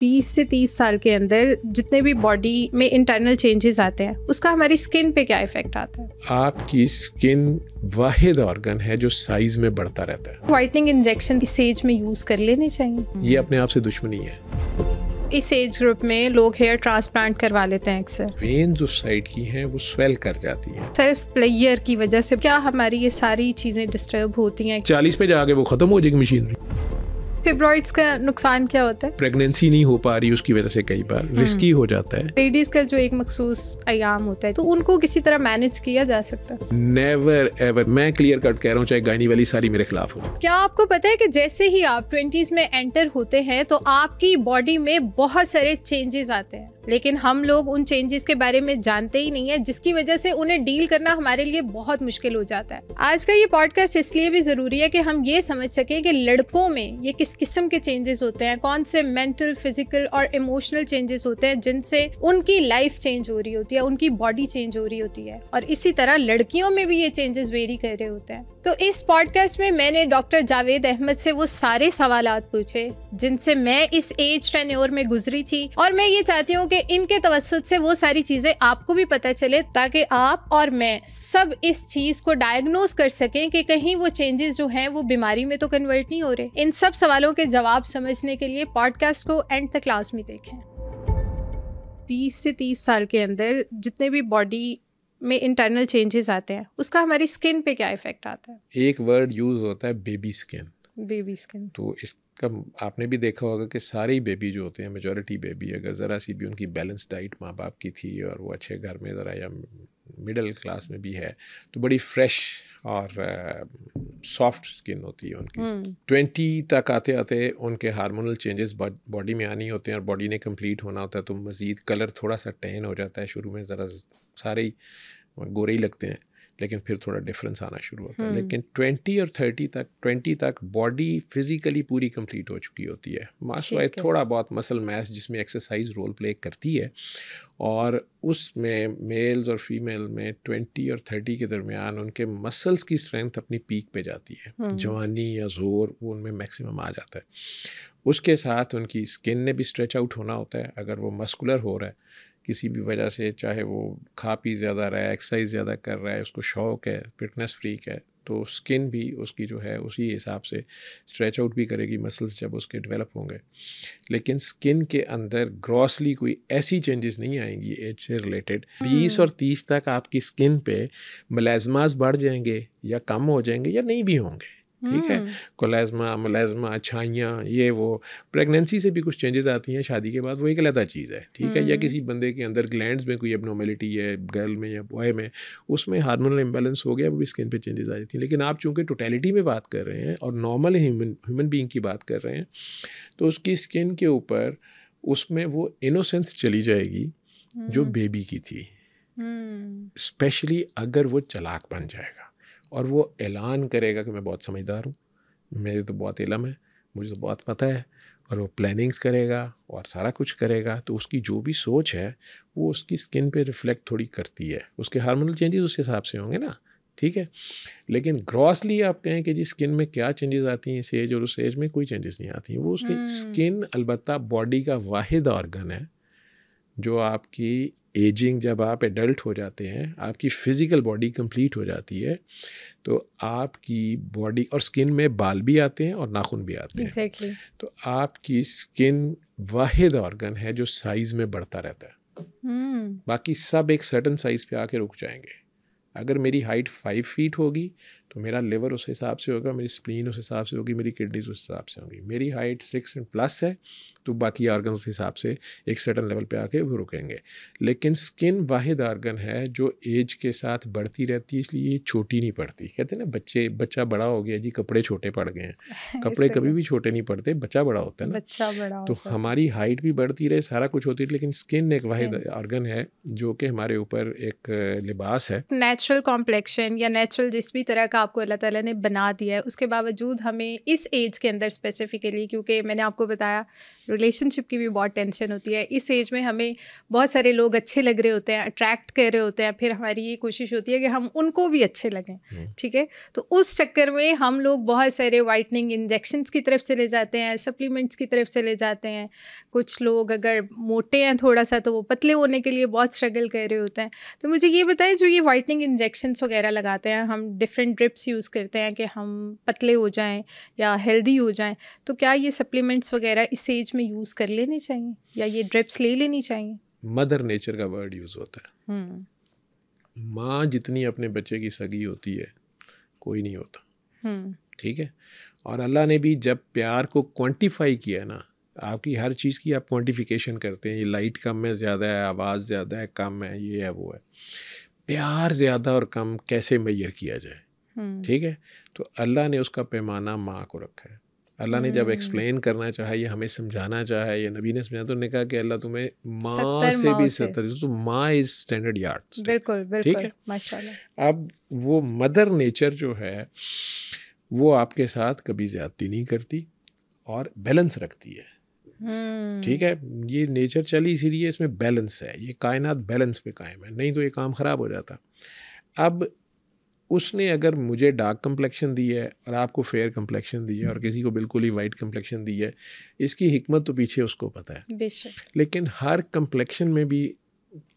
बीस से तीस साल के अंदर जितने भी बॉडी में इंटरनल चेंजेस आते हैं उसका हमारी स्किन पे क्या इफेक्ट आता है आपकी स्किन वाहिद ऑर्गन है जो साइज में बढ़ता रहता है व्हाइटनिंग इंजेक्शन इस एज में यूज कर लेने चाहिए ये अपने आप से दुश्मनी है इस एज ग्रुप में लोग हेयर ट्रांसप्लांट करवा लेते हैं अक्सर वेन जो साइड की हैं वो स्वेल कर जाती है सेल्फ प्लेयर की वजह से क्या हमारी ये सारी चीजें डिस्टर्ब होती हैं चालीस पे जाके वो खत्म हो जाएगी मशीनरी फिब्रॉइड्स का नुकसान क्या होता है प्रेगनेंसी नहीं हो पा रही उसकी वजह से कई बार रिस्की हम्म। हो जाता है लेडीज का जो एक मखसूस आयाम होता है तो उनको किसी तरह मैनेज किया जा सकता है नेवर एवर मैं क्लियर कट कह रहा हूँ चाहे गायनी वाली सारी मेरे खिलाफ हो क्या आपको पता है की जैसे ही आप ट्वेंटीज में एंटर होते हैं तो आपकी बॉडी में बहुत सारे चेंजेस आते हैं लेकिन हम लोग उन चेंजेस के बारे में जानते ही नहीं है जिसकी वजह से उन्हें डील करना हमारे लिए बहुत मुश्किल हो जाता है आज का ये पॉडकास्ट इसलिए भी ज़रूरी है कि हम ये समझ सकें कि लड़कों में ये किस किस्म के चेंजेस होते हैं कौन से मेंटल फिजिकल और इमोशनल चेंजेस होते हैं जिनसे उनकी लाइफ चेंज हो रही होती है उनकी बॉडी चेंज हो रही होती है और इसी तरह लड़कियों में भी ये चेंजेस वेरी कर रहे होते हैं तो इस पॉडकास्ट में मैंने डॉक्टर जावेद अहमद से वो सारे सवाल पूछे जिनसे मैं इस एज टेन्योर में गुजरी थी और मैं ये चाहती हूँ कि इनके इनके तवसत से वो सारी चीज़ें आपको भी पता चले ताकि आप और मैं सब इस चीज़ को डायग्नोज कर सकें कि कहीं वो चेंजेस जो हैं वो बीमारी में तो कन्वर्ट नहीं हो रहे इन सब सवालों के जवाब समझने के लिए पॉडकास्ट को एंड तक क्लास में देखें बीस से तीस साल के अंदर जितने भी बॉडी में इंटरनल चेंजेस आते हैं उसका हमारी स्किन पे क्या इफेक्ट आता है एक वर्ड यूज होता है बेबी स्किन बेबी स्किन तो इस कब आपने भी देखा होगा कि सारे ही बेबी जो होते हैं मेजोरिटी बेबी अगर ज़रा सी भी उनकी बैलेंस डाइट माँ बाप की थी और वो अच्छे घर में ज़रा या मिडिल क्लास में भी है तो बड़ी फ्रेश और सॉफ्ट स्किन होती है उनकी ट्वेंटी हम्म। तक आते आते उनके हार्मोनल चेंजेस बॉडी में आनी होते हैं और बॉडी ने कंप्लीट होना होता है तो मज़ीद कलर थोड़ा सा टैन हो जाता है शुरू में ज़रा सारे ही गोरे ही लगते हैं लेकिन फिर थोड़ा डिफरेंस आना शुरू होता है हम्म। लेकिन ट्वेंटी और थर्टी तक ट्वेंटी तक बॉडी फिजिकली पूरी कंप्लीट हो चुकी होती है मास वाइज थोड़ा बहुत मसल मैस जिसमें एक्सरसाइज रोल प्ले करती है और उसमें मेल्स और फीमेल में ट्वेंटी और थर्टी के दरमियान उनके मसल्स की स्ट्रेंथ अपनी पीक पे जाती है हम्म। जवानी या जोर वो उनमें मैक्सिमम आ जाता है उसके साथ उनकी स्किन ने भी स्ट्रेच आउट होना होता है अगर वो मस्कुलर हो रहा है किसी भी वजह से चाहे वो खा पी ज़्यादा रहा है एक्सरसाइज ज़्यादा कर रहा है उसको शौक़ है फिटनेस फ्रीक है तो स्किन भी उसकी जो है उसी हिसाब से स्ट्रेच आउट भी करेगी मसल्स जब उसके डेवलप होंगे लेकिन स्किन के अंदर ग्रॉसली कोई ऐसी चेंजेस नहीं आएंगी एज से रिलेटेड बीस हम्म। और तीस तक आपकी स्किन पे मलाजमास बढ़ जाएंगे या कम हो जाएंगे या नहीं भी होंगे ठीक है हम्म। कोलेजमा मलेजमा छाइयाँ ये वो प्रेगनेंसी से भी कुछ चेंजेस आती हैं शादी के बाद वो एक अलहदा चीज़ है ठीक है या हम्म। किसी बंदे के अंदर ग्लैंड में कोई एबनॉर्मेलिटी है गर्ल में या बॉय में उसमें हार्मोनल इम्बेलेंस हो गया वो भी स्किन पे चेंजेस आ जाती हैं लेकिन आप चूँकि टोटेलिटी में बात कर रहे हैं और नॉर्मल ह्यूमन ह्यूमन बींग की बात कर रहे हैं तो उसकी स्किन के ऊपर उसमें वो इनोसेंस चली जाएगी जो बेबी हम्म। की थी स्पेशली अगर वो चलाक बन जाएगा और वो ऐलान करेगा कि मैं बहुत समझदार हूँ मेरे तो बहुत इलम है मुझे तो बहुत पता है और वो प्लानिंग्स करेगा और सारा कुछ करेगा तो उसकी जो भी सोच है वो उसकी स्किन पे रिफ्लेक्ट थोड़ी करती है उसके हार्मोनल चेंजेस उस हिसाब से होंगे ना ठीक है लेकिन ग्रॉसली आप कहें कि जी स्किन में क्या चेंजेस आती हैं इस एज और उस एज में कोई चेंजेस नहीं आती हैं वो उसकी स्किन अलबत्त बॉडी का वाहिद ऑर्गन है जो आपकी एजिंग जब आप एडल्ट हो जाते हैं आपकी फ़िज़िकल बॉडी कंप्लीट हो जाती है तो आपकी बॉडी और स्किन में बाल भी आते हैं और नाखून भी आते हैं exactly. तो आपकी स्किन वाहिद ऑर्गन है जो साइज़ में बढ़ता रहता है hmm. बाकी सब एक सर्टन साइज़ पे आके रुक जाएंगे अगर मेरी हाइट फाइव फीट होगी तो मेरा लिवर उस हिसाब से होगा मेरी स्प्लीन उस हिसाब से होगी मेरी किडनीज उस हिसाब से होगी मेरी हाइट सिक्स प्लस है तो बाकी आर्गन के हिसाब से एक सर्टन लेवल पे आके वो रुकेंगे लेकिन स्किन वाहिद आर्गन है जो एज के साथ बढ़ती रहती है इसलिए ये छोटी नहीं पड़ती कहते हैं ना बच्चे बच्चा बड़ा हो गया जी कपड़े छोटे पड़ गए हैं कपड़े कभी तो। भी छोटे नहीं पड़ते बच्चा बड़ा होता है ना बच्चा बड़ा तो हमारी हाइट भी बढ़ती रहे सारा कुछ होती रही लेकिन स्किन एक वाहिद आर्गन है जो कि हमारे ऊपर एक लिबास है नेचुरल कॉम्प्लेक्शन या नेचुरल जिस भी तरह का आपको अल्लाह तला ने बना दिया है उसके बावजूद हमें इस एज के अंदर स्पेसिफिकली क्योंकि मैंने आपको बताया रिलेशनशिप की भी बहुत टेंशन होती है इस एज में हमें बहुत सारे लोग अच्छे लग रहे होते हैं अट्रैक्ट कर रहे होते हैं फिर हमारी ये कोशिश होती है कि हम उनको भी अच्छे लगें हम्म। ठीक है तो उस चक्कर में हम लोग बहुत सारे वाइटनिंग इंजेक्शन्स की तरफ चले जाते हैं सप्लीमेंट्स की तरफ चले जाते हैं कुछ लोग अगर मोटे हैं थोड़ा सा तो वो पतले होने के लिए बहुत स्ट्रगल कर रहे होते हैं तो मुझे ये बताएं जो ये वाइटनिंग इंजेक्शन्स वगैरह लगाते हैं हम डिफरेंट ड्रिप्स यूज़ करते हैं कि हम पतले हो जाएँ या हेल्दी हो जाएँ तो क्या ये सप्लीमेंट्स वगैरह इस एज में यूज़ कर लेने चाहिए या ये ड्रिप्स ले लेनी चाहिए मदर नेचर का वर्ड यूज़ होता है हम्म। माँ जितनी अपने बच्चे की सगी होती है कोई नहीं होता हम्म। ठीक है और अल्लाह ने भी जब प्यार को क्वांटिफाई किया ना आपकी हर चीज़ की आप क्वांटिफिकेशन करते हैं ये लाइट कम है ज़्यादा है आवाज़ ज़्यादा है कम है ये है वो है प्यार ज़्यादा और कम कैसे मैयर किया जाए हम्म। ठीक है तो अल्लाह ने उसका पैमाना माँ को रखा है अल्लाह ने जब एक्सप्लेन हम्म। करना चाहा या हमें समझाना चाहा या नबी ने समझाया तो उन्होंने कहा कि अल्लाह तुम्हें माँ से भी सत्तर तो माँ इज स्टैंडर्ड यार्ड बिल्कुल बिल्कुल ठीक है माशाल्लाह अब वो मदर नेचर जो है वो आपके साथ कभी ज़्यादती नहीं करती और बैलेंस रखती है हम्म। ठीक है ये नेचर चली इसीलिए इसमें बैलेंस है ये कायनात बैलेंस पे कायम है नहीं तो ये काम ख़राब हो जाता अब उसने अगर मुझे डार्क कम्प्लेक्शन दी है और आपको फेयर कम्प्लेक्शन दी है और किसी को बिल्कुल ही वाइट कम्प्लेक्शन दी है इसकी हमत तो पीछे उसको पता है लेकिन हर कम्प्लेक्शन में भी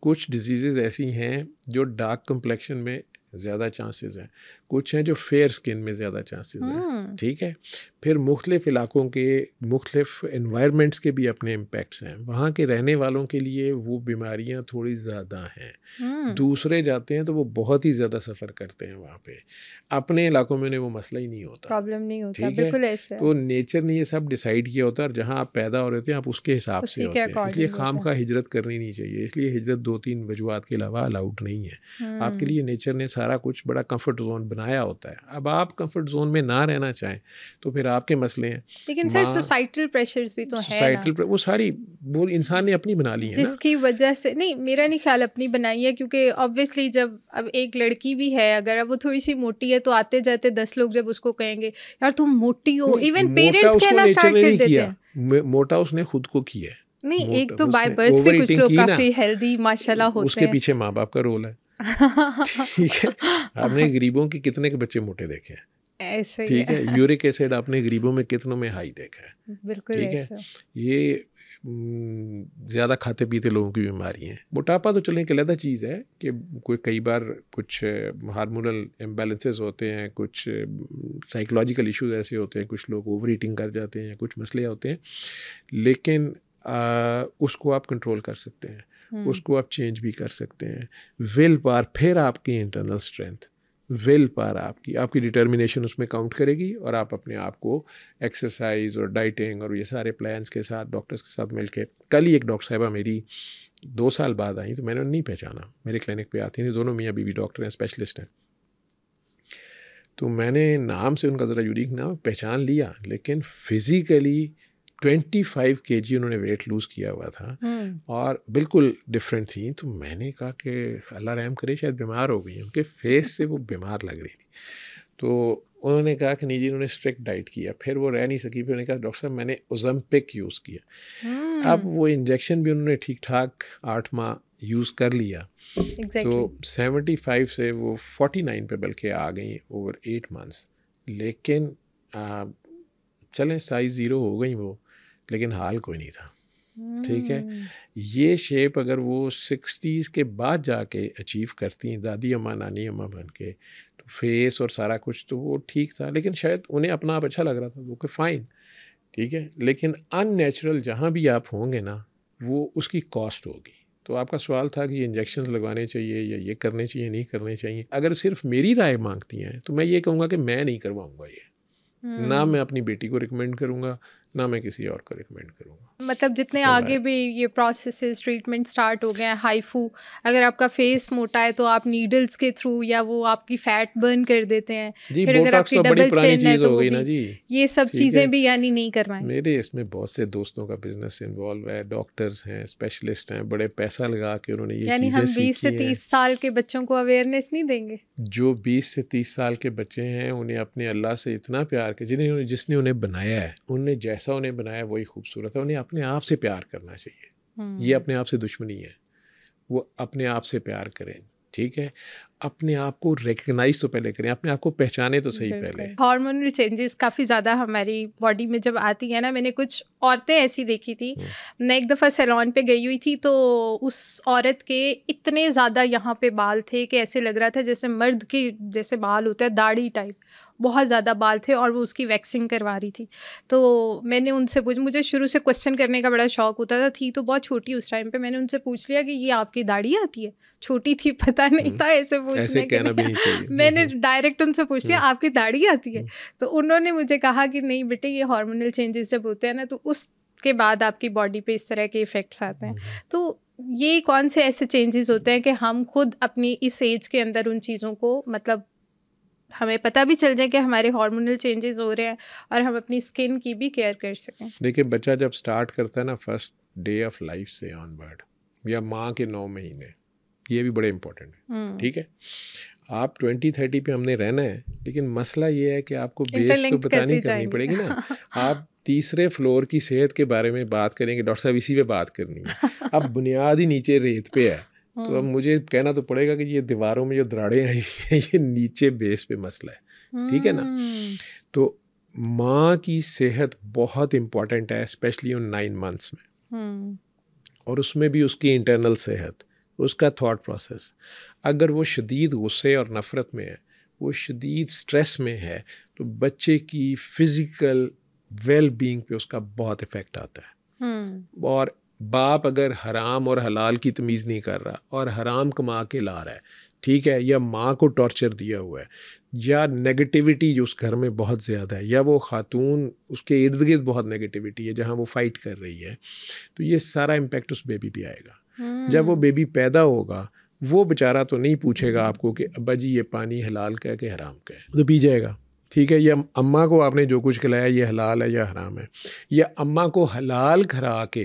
कुछ डिजीज़ ऐसी हैं जो डार्क कम्प्लेक्शन में ज़्यादा चांसेस हैं कुछ हैं जो फेयर स्किन में ज़्यादा चांसेस हैं हम्म। ठीक है फिर मुख्तफ इलाकों के मुख्तफ इन्वायरमेंट्स के भी अपने इम्पेक्ट्स हैं वहाँ के रहने वालों के लिए वो बीमारियाँ थोड़ी ज़्यादा हैं हम्म। दूसरे जाते हैं तो वो बहुत ही ज़्यादा सफ़र करते हैं वहाँ पे अपने इलाकों में उन्हें वो मसला ही नहीं होता प्रॉब्लम नहीं होता ठीक है तो नेचर ने ये सब डिसाइड किया होता है और जहाँ आप पैदा हो रहे थे आप उसके हिसाब से होते हैं इसलिए खाम का हिजरत करनी नहीं चाहिए इसलिए हिजरत दो तीन वजूहत के अलावा अलाउड नहीं है आपके हम्म। लिए नेचर ने सारा कुछ बड़ा कम्फर्ट जोन बनाया होता है अब आप कम्फर्ट जोन में ना रहना चाहें तो फिर फिर आपके मसले हैं लेकिन सर सोसाइटल प्रेशर्स भी तो है ना वो सारी वो इंसान ने अपनी बना ली है जिसकी वजह से नहीं मेरा नहीं ख्याल अपनी बनाई है क्योंकि ऑब्वियसली जब अब एक लड़की भी है अगर अब वो थोड़ी सी मोटी है तो आते जाते दस लोग जब उसको कहेंगे यार तुम मोटी हो इवन पेरेंट्स कहना स्टार्ट कर देते हैं मोटा उसने खुद को किया है नहीं एक तो बाय बर्थ भी कुछ लोग काफी हेल्दी माशाल्लाह होते हैं उसके पीछे माँ बाप का रोल है ठीक है आपने गरीबों के कितने के बच्चे मोटे देखे हैं ऐसे ठीक है यूरिक एसिड आपने गरीबों में कितनों में हाई देखा है बिल्कुल ठीक है ये ज़्यादा खाते पीते लोगों की बीमारी है मोटापा तो चलें एक अलहदा चीज़ है कि कोई कई बार कुछ हार्मोनल इम्बेलेंसेस होते हैं कुछ साइकोलॉजिकल इश्यूज ऐसे होते हैं कुछ लोग ओवर ईटिंग कर जाते हैं कुछ मसले होते हैं लेकिन आ, उसको आप कंट्रोल कर सकते हैं हम्म। उसको आप चेंज भी कर सकते हैं विल पार फिर आपकी इंटरनल स्ट्रेंथ विल पर आपकी आपकी डिटर्मिनेशन उसमें काउंट करेगी और आप अपने आप को एक्सरसाइज और डाइटिंग और ये सारे प्लान्स के साथ डॉक्टर्स के साथ मिलके कल ही एक डॉक्टर साहबा मेरी दो साल बाद आई तो मैंने नहीं पहचाना मेरे क्लिनिक पे आती थी दोनों मियाँ बीवी डॉक्टर हैं स्पेशलिस्ट हैं तो मैंने नाम से उनका ज़रा यूनिक नाम पहचान लिया लेकिन फिज़िकली ट्वेंटी फाइव के जी उन्होंने वेट लूज़ किया हुआ था हम्म। और बिल्कुल डिफरेंट थी तो मैंने कहा कि अल्लाह रहम करे शायद बीमार हो गई उनके फेस से वो बीमार लग रही थी तो उन्होंने कहा कि नहीं जी उन्होंने स्ट्रिक्ट डाइट किया फिर वो रह नहीं सकी फिर उन्होंने कहा डॉक्टर साहब मैंने ओजम्पिक यूज़ किया हम्म। अब वो इंजेक्शन भी उन्होंने ठीक ठाक आठ माह यूज़ कर लिया तो exactly. तो सेवेंटी फाइव से वो फोर्टी नाइन पर बल्कि आ गई ओवर एट मंथ्स लेकिन आ, चलें साइज ज़ीरो हो गई वो लेकिन हाल कोई नहीं था ठीक है हम्म। ये शेप अगर वो सिक्सटीज़ के बाद जाके अचीव करती हैं दादी अम्मा नानी अम्मा बन के तो फेस और सारा कुछ तो वो ठीक था लेकिन शायद उन्हें अपना आप अच्छा लग रहा था वो कि फ़ाइन ठीक है लेकिन अननेचुरल जहाँ भी आप होंगे ना वो उसकी कॉस्ट होगी तो आपका सवाल था कि इंजेक्शन लगवाने चाहिए या ये करने चाहिए नहीं करने चाहिए अगर सिर्फ मेरी राय मांगती हैं तो मैं ये कहूँगा कि मैं नहीं करवाऊँगा ये ना हम्म। मैं अपनी बेटी को रिकमेंड करूँगा ना मैं किसी और को रिकमेंड करूँगा मतलब जितने तो आगे भी ये प्रोसेस ट्रीटमेंट स्टार्ट हो गए हैं हाइफू अगर आपका फेस मोटा है तो आप नीडल्स के थ्रू या वो आपकी फैट बर्न कर देते हैं जी, फिर अगर आपकी तो डबल चेन है तो ना जी ये सब चीज़ें भी यानी नहीं करवाएं मेरे इसमें बहुत से दोस्तों का बिजनेस इन्वॉल्व है डॉक्टर्स हैं स्पेशलिस्ट हैं बड़े पैसा लगा के उन्होंने ये यानी हम बीस से तीस साल के बच्चों को अवेयरनेस नहीं देंगे जो बीस से तीस साल के बच्चे हैं उन्हें अपने अल्लाह से इतना प्यार के जिन्हें जिसने उन्हें बनाया है उन्हें जैसे जैसा उन्हें बनाया वही खूबसूरत है उन्हें अपने आप से प्यार करना चाहिए ये हम्म। अपने आप से दुश्मनी है वो अपने आप से प्यार करें ठीक है अपने आप को रिकग्नाइज तो पहले करें अपने आप को पहचाने तो सही पहले हार्मोनल चेंजेस काफ़ी ज़्यादा हमारी बॉडी में जब आती है ना मैंने कुछ औरतें ऐसी देखी थी हम्म। मैं एक दफ़ा सैलॉन पे गई हुई थी तो उस औरत के इतने ज़्यादा यहाँ पे बाल थे कि ऐसे लग रहा था जैसे मर्द के जैसे बाल होते हैं दाढ़ी टाइप बहुत ज़्यादा बाल थे और वो उसकी वैक्सिंग करवा रही थी तो मैंने उनसे पूछ मुझे शुरू से क्वेश्चन करने का बड़ा शौक होता था थी तो बहुत छोटी उस टाइम पे मैंने उनसे पूछ लिया कि ये आपकी दाढ़ी आती है छोटी थी पता नहीं था ऐसे हम्म। पूछने ऐसे कहना हम्म, मैंने डायरेक्ट हम्म। उनसे पूछ लिया आपकी दाढ़ी आती है तो उन्होंने मुझे कहा कि नहीं बेटे ये हार्मोनल चेंजेस जब होते हैं ना तो उसके बाद आपकी बॉडी पे इस तरह के इफ़ेक्ट्स आते हैं तो ये कौन से ऐसे चेंजेस होते हैं कि हम खुद अपनी इस एज के अंदर उन चीज़ों को मतलब हमें पता भी चल जाए कि हमारे हार्मोनल चेंजेस हो रहे हैं और हम अपनी स्किन की भी केयर कर सकें देखिए बच्चा जब स्टार्ट करता है ना फर्स्ट डे ऑफ लाइफ से ऑन बर्ड या माँ के नौ महीने ये भी बड़े इंपॉर्टेंट है हम्म। ठीक है आप ट्वेंटी थर्टी पे हमने रहना है लेकिन मसला ये है कि आपको बेस तो बतानी करनी पड़ेगी ना आप तीसरे फ्लोर की सेहत के बारे में बात करेंगे डॉक्टर साहब इसी पे बात करनी है अब बुनियाद ही नीचे रेत पे है तो अब हाँ। मुझे कहना तो पड़ेगा कि ये दीवारों में जो दराड़ें आई हैं ये नीचे बेस पे मसला है ठीक है ना हम्म। तो माँ की सेहत बहुत इम्पॉर्टेंट है स्पेशली उन नाइन मंथ्स में हम्म। और उसमें भी उसकी इंटरनल सेहत उसका थॉट प्रोसेस अगर वो शदीद गुस्से और नफ़रत में है वो शदीद स्ट्रेस में है तो बच्चे की फ़िज़िकल वेल बींग पे उसका बहुत इफ़ेक्ट आता है हम्म। और बाप अगर हराम और हलाल की तमीज़ नहीं कर रहा और हराम कमा के ला रहा है ठीक है या माँ को टॉर्चर दिया हुआ है या नेगेटिविटी जो उस घर में बहुत ज़्यादा है या वो खातून उसके इर्द गिर्द बहुत नेगेटिविटी है जहाँ वो फ़ाइट कर रही है तो ये सारा इम्पेक्ट उस बेबी पे आएगा हम्म। जब वो बेबी पैदा होगा वो बेचारा तो नहीं पूछेगा आपको कि अबा जी ये पानी हलाल का है कि हराम का है तो पी जाएगा ठीक है या अम्मा को आपने जो कुछ खिलाया ये हलाल है या हराम है या अम्मा को हलाल खरा के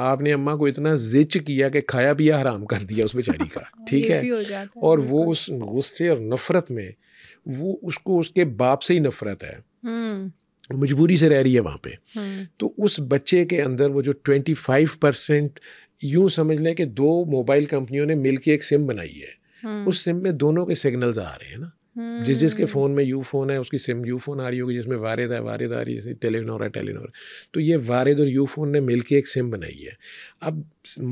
आपने अम्मा को इतना जिच किया कि खाया पिया हराम कर दिया उस बेचारी का ठीक है? और वो उस गुस्से और नफरत में वो उसको उसके बाप से ही नफरत है हम्म। मजबूरी से रह रही है वहाँ पे हम्म। तो उस बच्चे के अंदर वो जो ट्वेंटी फाइव परसेंट यूँ समझ लें कि दो मोबाइल कंपनियों ने मिल के एक सिम बनाई है हम्म। उस सिम में दोनों के सिग्नल्स आ रहे हैं ना जिस जिसके हम्म। फ़ोन में यू फ़ोन है उसकी सिम यू फ़ोन आ रही होगी जिसमें वारद है वारद आ रही है टेलीनोर है टेलीनोर तो ये वारद और यू फ़ोन ने मिल के एक सिम बनाई है अब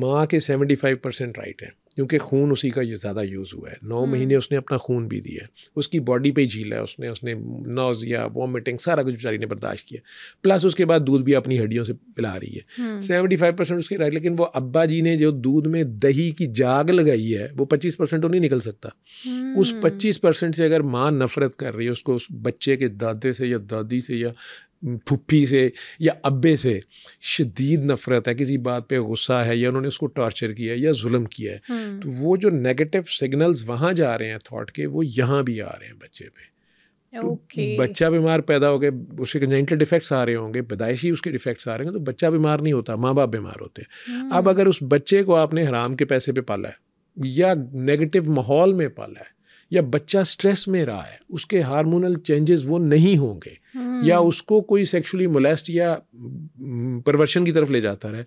माँ के सेवेंटी फाइव परसेंट राइट हैं क्योंकि खून उसी का ये ज़्यादा यूज़ हुआ है नौ हम्म। महीने उसने अपना खून भी दिया है उसकी बॉडी पे झीला है उसने उसने नोजिया वॉमिटिंग सारा कुछ बेचारी ने बर्दाश्त किया प्लस उसके बाद दूध भी अपनी हड्डियों से पिला रही है हम्म। सेवेंटी फाइव परसेंट उसके रहे लेकिन वो अब्बा जी ने जो दूध में दही की जाग लगाई है वो पच्चीस परसेंट तो नहीं निकल सकता उस हम्म। पच्चीस परसेंट से अगर माँ नफरत कर रही है उसको उस बच्चे के दादे से या दादी से या फुप्पी से या अबे से शदीद नफ़रत है किसी बात पे गुस्सा है या उन्होंने उसको टॉर्चर किया है या जुल्म किया है हम्म। तो वो जो नेगेटिव सिग्नल्स वहाँ जा रहे हैं थॉट के वो यहाँ भी आ रहे हैं बच्चे पे तो okay. तो बच्चा बीमार पैदा हो गए उसके कंजेंटल डिफेक्ट्स आ रहे होंगे पैदाइशी उसके डिफेक्ट्स आ रहे हैं तो बच्चा बीमार नहीं होता माँ बाप बीमार होते हैं अब हम्म। अगर उस बच्चे को आपने हराम के पैसे पर पाला है या नेगेटिव माहौल में पाला है या बच्चा स्ट्रेस में रहा है उसके हार्मोनल चेंजेस वो नहीं होंगे हम्म। या उसको कोई सेक्सुअली मोलेस्ट या परवर्शन हम्म, की तरफ ले जाता रहे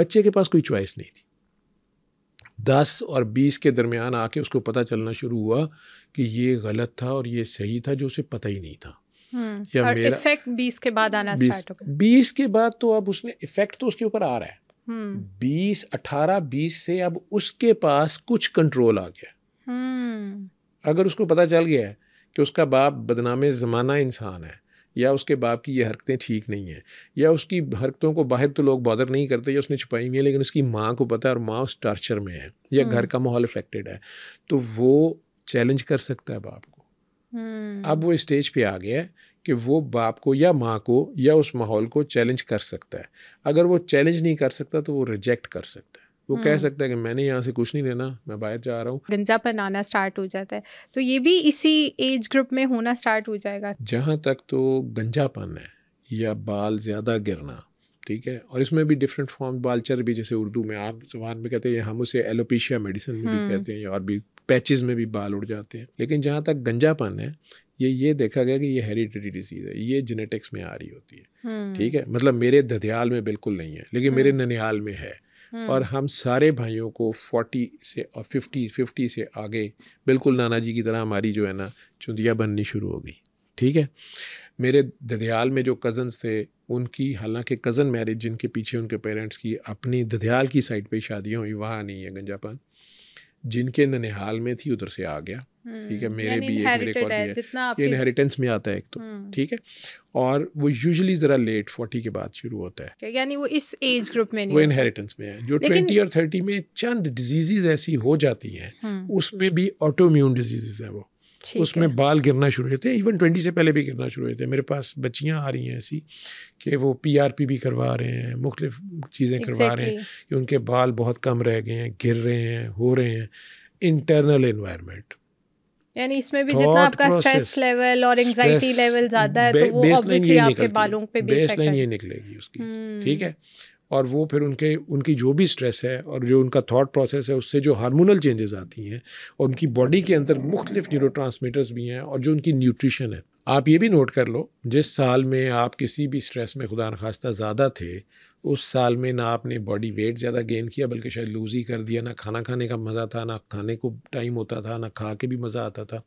बच्चे के पास कोई चॉइस नहीं थी दस और बीस के दरमियान आके उसको पता चलना शुरू हुआ कि ये गलत था और ये सही था जो उसे पता ही नहीं था हम्म, या और मेरा इफेक्ट बीस के बाद आना बीस, स्टार्ट हो बीस के बाद तो अब उसने इफेक्ट तो उसके ऊपर आ रहा है बीस अठारह बीस से अब उसके पास कुछ कंट्रोल आ गया अगर उसको पता चल गया है कि उसका बाप बदनाम ज़माना इंसान है या उसके बाप की ये हरकतें ठीक नहीं हैं या उसकी हरकतों को बाहर तो लोग बॉदर नहीं करते या उसने छुपाई हुई है लेकिन उसकी माँ को पता है और माँ उस टॉर्चर में है या हम्म। घर का माहौल अफेक्टेड है तो वो चैलेंज कर सकता है बाप को हम्म। अब वो स्टेज पे आ गया है कि वो बाप को या माँ को या उस माहौल को चैलेंज कर सकता है अगर वो चैलेंज नहीं कर सकता तो वो रिजेक्ट कर सकता है वो कह हम्म। सकता है कि मैंने यहाँ से कुछ नहीं लेना मैं बाहर जा रहा हूँ गंजापन आना स्टार्ट हो जाता है तो ये भी इसी एज ग्रुप में होना स्टार्ट हो जाएगा जहाँ तक तो गंजापन है या बाल ज़्यादा गिरना ठीक है और इसमें भी डिफरेंट फॉर्म बालचर भी जैसे उर्दू में आम जबान में कहते हैं हम उसे एलोपिशिया मेडिसिन में भी हम्म। कहते हैं और भी पैचेज में भी बाल उड़ जाते हैं लेकिन जहाँ तक गंजापन है ये ये देखा गया कि ये हेरिडिटरी डिजीज है ये जेनेटिक्स में आ रही होती है हम्म। ठीक है मतलब मेरे दध्याल में बिल्कुल नहीं है लेकिन मेरे ननिहाल में है और हम्म। हम सारे भाइयों को फोर्टी से और फिफ्टी फिफ्टी से आगे बिल्कुल नाना जी की तरह हमारी जो है ना चुंदिया बननी शुरू हो गई ठीक है मेरे ददयाल में जो कज़न्स थे उनकी हालांकि कज़न मैरिज जिनके पीछे उनके पेरेंट्स की अपनी ददयाल की साइड पे शादियाँ हुई वहाँ नहीं है गंजापन जिनके ननिहाल में थी उधर से आ गया ठीक है हम्म, मेरे भी एक मेरे कॉल है ये इनहेरिटेंस में आता है एक तो हम्म। ठीक है और वो यूजुअली ज़रा लेट फोर्टी के बाद शुरू होता है यानी वो इस एज ग्रुप में नहीं वो इनहेरिटेंस में है जो ट्वेंटी और थर्टी में चंद डिजीजेज ऐसी हो जाती हैं हम्म। उसमें भी ऑटोम्यून डिजीजेज है वो उसमें बाल गिरना शुरू होते हैं इवन ट्वेंटी से पहले भी गिरना शुरू होते हैं मेरे पास बच्चियाँ आ रही हैं ऐसी कि वो पी आर पी भी करवा रहे हैं मुख्तफ चीज़ें exactly. करवा रहे हैं कि उनके बाल बहुत कम रह गए हैं गिर रहे हैं हो रहे हैं इंटरनल इन्वायरमेंट यानी इसमें भी जितना आपका स्ट्रेस लेवल और एंजाइटी लेवल ज़्यादा है तो वो ऑब्वियसली आपके बालों पे भी बेसलाइन ये निकलेगी उसकी हम्म। ठीक है और वो फिर उनके उनकी जो भी स्ट्रेस है और जो उनका थॉट प्रोसेस है उससे जो हार्मोनल चेंजेस आती हैं और उनकी बॉडी के अंदर मुख्तलिफ ट्रांसमीटर्स भी हैं और जो उनकी न्यूट्रिशन है आप ये भी नोट कर लो जिस साल में आप किसी भी स्ट्रेस में खुदा नखास्ता ज़्यादा थे उस साल में ना आपने बॉडी वेट ज़्यादा गेन किया बल्कि शायद लूज़ ही कर दिया ना खाना खाने का मज़ा था ना खाने को टाइम होता था ना खा के भी मज़ा आता था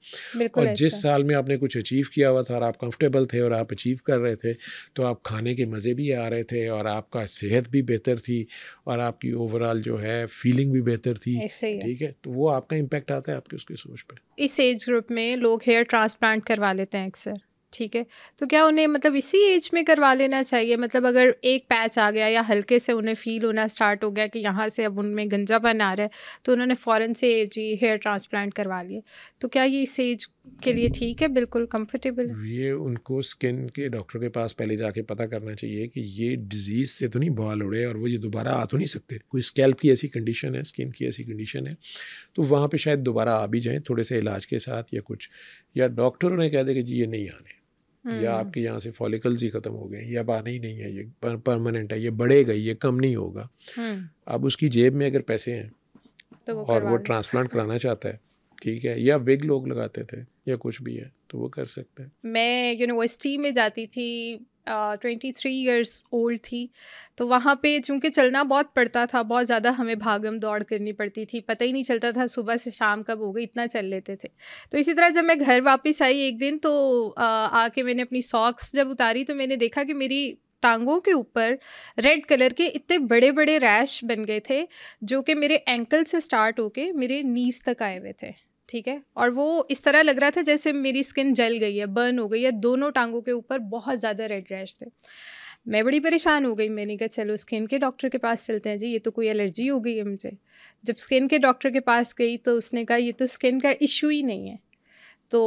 और जिस साल में आपने कुछ अचीव किया हुआ था और आप कंफर्टेबल थे और आप अचीव कर रहे थे तो आप खाने के मज़े भी आ रहे थे और आपका सेहत भी बेहतर थी और आपकी ओवरऑल जो है फीलिंग भी बेहतर थी ठीक है तो वो आपका इम्पेक्ट आता है आपके उसकी सोच पर इस एज ग्रुप में लोग हेयर ट्रांसप्लांट करवा लेते हैं अक्सर ठीक है तो क्या उन्हें मतलब इसी एज में करवा लेना चाहिए मतलब अगर एक पैच आ गया या हल्के से उन्हें फील होना स्टार्ट हो गया कि यहाँ से अब उनमें गंजापन आ रहा है तो उन्होंने फ़ौरन से जी हेयर ट्रांसप्लांट करवा लिए तो क्या ये इस एज के लिए ठीक है बिल्कुल कंफर्टेबल ये उनको स्किन के डॉक्टर के पास पहले जाके पता करना चाहिए कि ये डिजीज़ से तो नहीं बाल उड़े और वो ये दोबारा आ तो नहीं सकते कोई स्कैल्प की ऐसी कंडीशन है स्किन की ऐसी कंडीशन है तो वहाँ पर शायद दोबारा आ भी जाएँ थोड़े से इलाज के साथ या कुछ या डॉक्टर उन्हें कह दे कि जी ये नहीं आने या हम्म। आपके यहाँ से फॉलिकल्स ही ख़त्म हो गए ये अब आना ही नहीं है ये परमानेंट है ये बढ़ेगा ये कम नहीं होगा हम्म। अब उसकी जेब में अगर पैसे हैं तो वो और वो ट्रांसप्लांट कराना चाहता है ठीक है या विग लोग लगाते थे या कुछ भी है तो वो कर सकते हैं मैं यूनिवर्सिटी में जाती थी ट्वेंटी थ्री ईयर्स ओल्ड थी तो वहाँ पे चूँकि चलना बहुत पड़ता था बहुत ज़्यादा हमें भागम दौड़ करनी पड़ती थी पता ही नहीं चलता था सुबह से शाम कब हो गई इतना चल लेते थे तो इसी तरह जब मैं घर वापस आई एक दिन तो आके मैंने अपनी सॉक्स जब उतारी तो मैंने देखा कि मेरी टांगों के ऊपर रेड कलर के इतने बड़े बड़े रैश बन गए थे जो कि मेरे एंकल से स्टार्ट होके मेरे नीज तक आए हुए थे ठीक है और वो इस तरह लग रहा था जैसे मेरी स्किन जल गई है बर्न हो गई है दोनों टांगों के ऊपर बहुत ज़्यादा रेड रैश थे मैं बड़ी परेशान हो गई मैंने कहा चलो स्किन के डॉक्टर के पास चलते हैं जी ये तो कोई एलर्जी हो गई है मुझे जब स्किन के डॉक्टर के पास गई तो उसने कहा ये तो स्किन का इशू ही नहीं है तो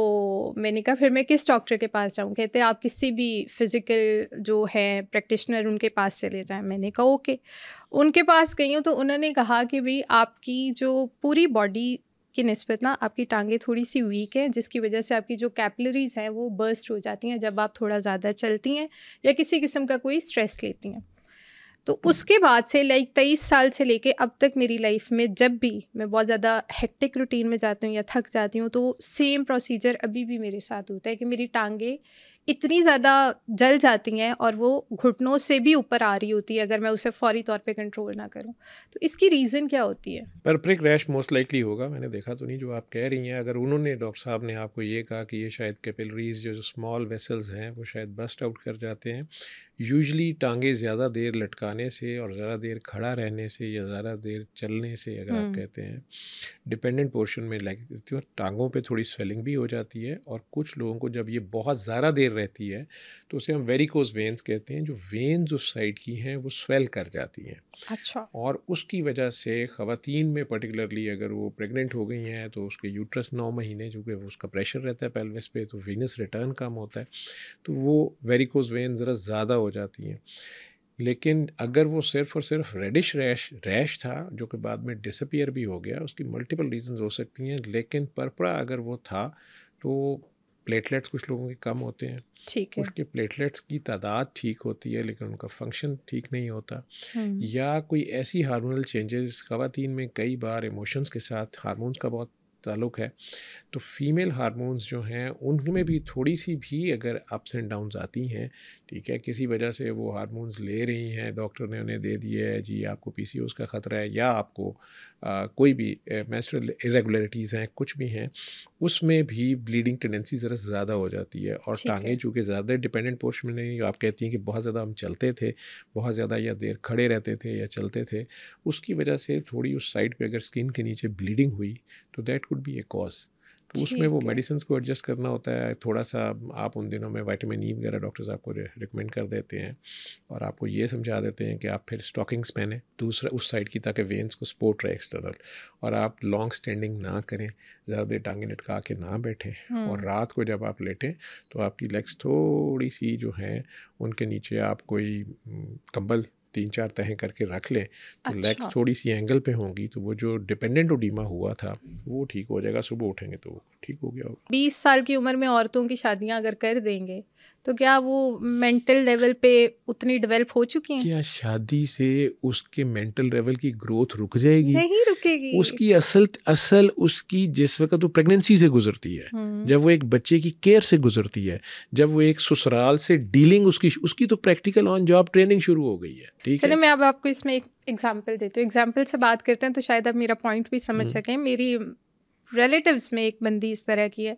मैंने कहा फिर मैं किस डॉक्टर के पास जाऊँ कहते आप किसी भी फिज़िकल जो है प्रैक्टिशनर उनके पास चले जाएं मैंने कहा ओके उनके पास गई हूँ तो उन्होंने कहा कि भाई आपकी जो पूरी बॉडी कि नस्बत ना आपकी टांगें थोड़ी सी वीक हैं जिसकी वजह से आपकी जो कैपलरीज़ हैं वो बर्स्ट हो जाती हैं जब आप थोड़ा ज़्यादा चलती हैं या किसी किस्म का कोई स्ट्रेस लेती हैं तो उसके बाद से लाइक तेईस साल से लेके अब तक मेरी लाइफ में जब भी मैं बहुत ज़्यादा हेक्टिक रूटीन में जाती हूँ या थक जाती हूँ तो सेम प्रोसीजर अभी भी मेरे साथ होता है कि मेरी टांगें इतनी ज़्यादा जल जाती हैं और वो घुटनों से भी ऊपर आ रही होती है अगर मैं उसे फौरी तौर पे कंट्रोल ना करूं तो इसकी रीज़न क्या होती है परप्रिक रैश मोस्ट लाइकली होगा मैंने देखा तो नहीं जो आप कह रही हैं अगर उन्होंने डॉक्टर साहब ने आपको ये कहा कि ये शायद कैपिलरीज जो स्मॉल वेसल्स हैं वो शायद बस्ट आउट कर जाते हैं यूजली टांगे ज़्यादा देर लटकाने से और ज़्यादा देर खड़ा रहने से या ज़्यादा देर चलने से अगर आप हम्म। कहते हैं डिपेंडेंट पोर्शन में लग है तो टांगों पर थोड़ी स्वेलिंग भी हो जाती है और कुछ लोगों को जब ये बहुत ज़्यादा देर रहती है तो उसे हम वेरिकोज वेंस कहते हैं जो वेंस उस साइड की हैं वो स्वेल कर जाती हैं अच्छा और उसकी वजह से ख़वान में पर्टिकुलरली अगर वो प्रेग्नेंट हो गई हैं तो उसके यूट्रस नौ महीने जो कि उसका प्रेशर रहता है पेल्विस पे तो वीनस रिटर्न कम होता है तो वो वेरिकोज वेन ज़रा ज़्यादा हो जाती हैं लेकिन अगर वो सिर्फ और सिर्फ रेडिश रैश रैश था जो कि बाद में डिसअपियर भी हो गया उसकी मल्टीपल रीजंस हो सकती हैं लेकिन परपरा अगर वो था तो प्लेटलेट्स कुछ लोगों के कम होते हैं ठीक है उसके प्लेटलेट्स की तादाद ठीक होती है लेकिन उनका फंक्शन ठीक नहीं होता हम्म। या कोई ऐसी हार्मोनल चेंजेस खातन में कई बार इमोशंस के साथ हारमोन्स का बहुत ताल्लुक है तो फीमेल हारमोन्स जो हैं उनमें भी थोड़ी सी भी अगर अप्स एंड डाउन आती हैं ठीक है किसी वजह से वो हारमोन्स ले रही हैं डॉक्टर ने उन्हें दे दिए है जी आपको पी सी का ख़तरा है या आपको आ, कोई भी मेस्ट्रल इरेगुलरिटीज़ हैं कुछ भी हैं उसमें भी ब्लीडिंग टेंडेंसी ज़रा ज़्यादा हो जाती है और टांगे चूँकि ज़्यादा डिपेंडेंट पोस्ट में नहीं आप कहती हैं कि बहुत ज़्यादा हम चलते थे बहुत ज़्यादा या देर खड़े रहते थे या चलते थे उसकी वजह से थोड़ी उस साइड पर अगर स्किन के नीचे ब्लीडिंग हुई तो that could be a cause तो उसमें वो मेडिसिन को एडजस्ट करना होता है थोड़ा सा आप उन दिनों में वाइटामिन ई e वगैरह डॉक्टर्स आपको रिकमेंड कर देते हैं और आपको ये समझा देते हैं कि आप फिर स्टॉकिंग्स पहने दूसरा उस साइड की ताकि वेंस को सपोर्ट रहे एक्सटर्नल और आप लॉन्ग स्टैंडिंग ना करें ज़्यादा देर टांगे लटका के ना बैठें और हम्म। रात को जब आप लेटें तो आपकी लेग्स थोड़ी सी जो हैं उनके नीचे आप कोई कंबल तीन चार तह करके रख लें तो अच्छा। लेग्स थोड़ी सी एंगल पे होंगी तो वो जो डिपेंडेंट ओडीमा हुआ था वो ठीक हो जाएगा सुबह उठेंगे तो वो ठीक हो गया होगा बीस साल की उम्र में औरतों की शादियां अगर कर देंगे तो क्या वो मेंटल लेवल पे उतनी डेवलप हो चुकी हैं क्या शादी से उसके मेंटल लेवल की ग्रोथ रुक जाएगी नहीं रुकेगी उसकी असल असल उसकी जिस वक्त वो तो प्रेगनेंसी से गुजरती है हम्म। जब वो एक बच्चे की केयर से गुजरती है जब वो एक ससुराल से डीलिंग उसकी उसकी तो प्रैक्टिकल ऑन जॉब ट्रेनिंग शुरू हो गई है ठीक है मैं अब आपको इसमें एक एग्जाम्पल देती हूँ एग्जाम्पल से बात करते हैं तो शायद आप मेरा पॉइंट भी समझ हम्म। सकें मेरी रिलेटिव्स में एक बंदी इस तरह की है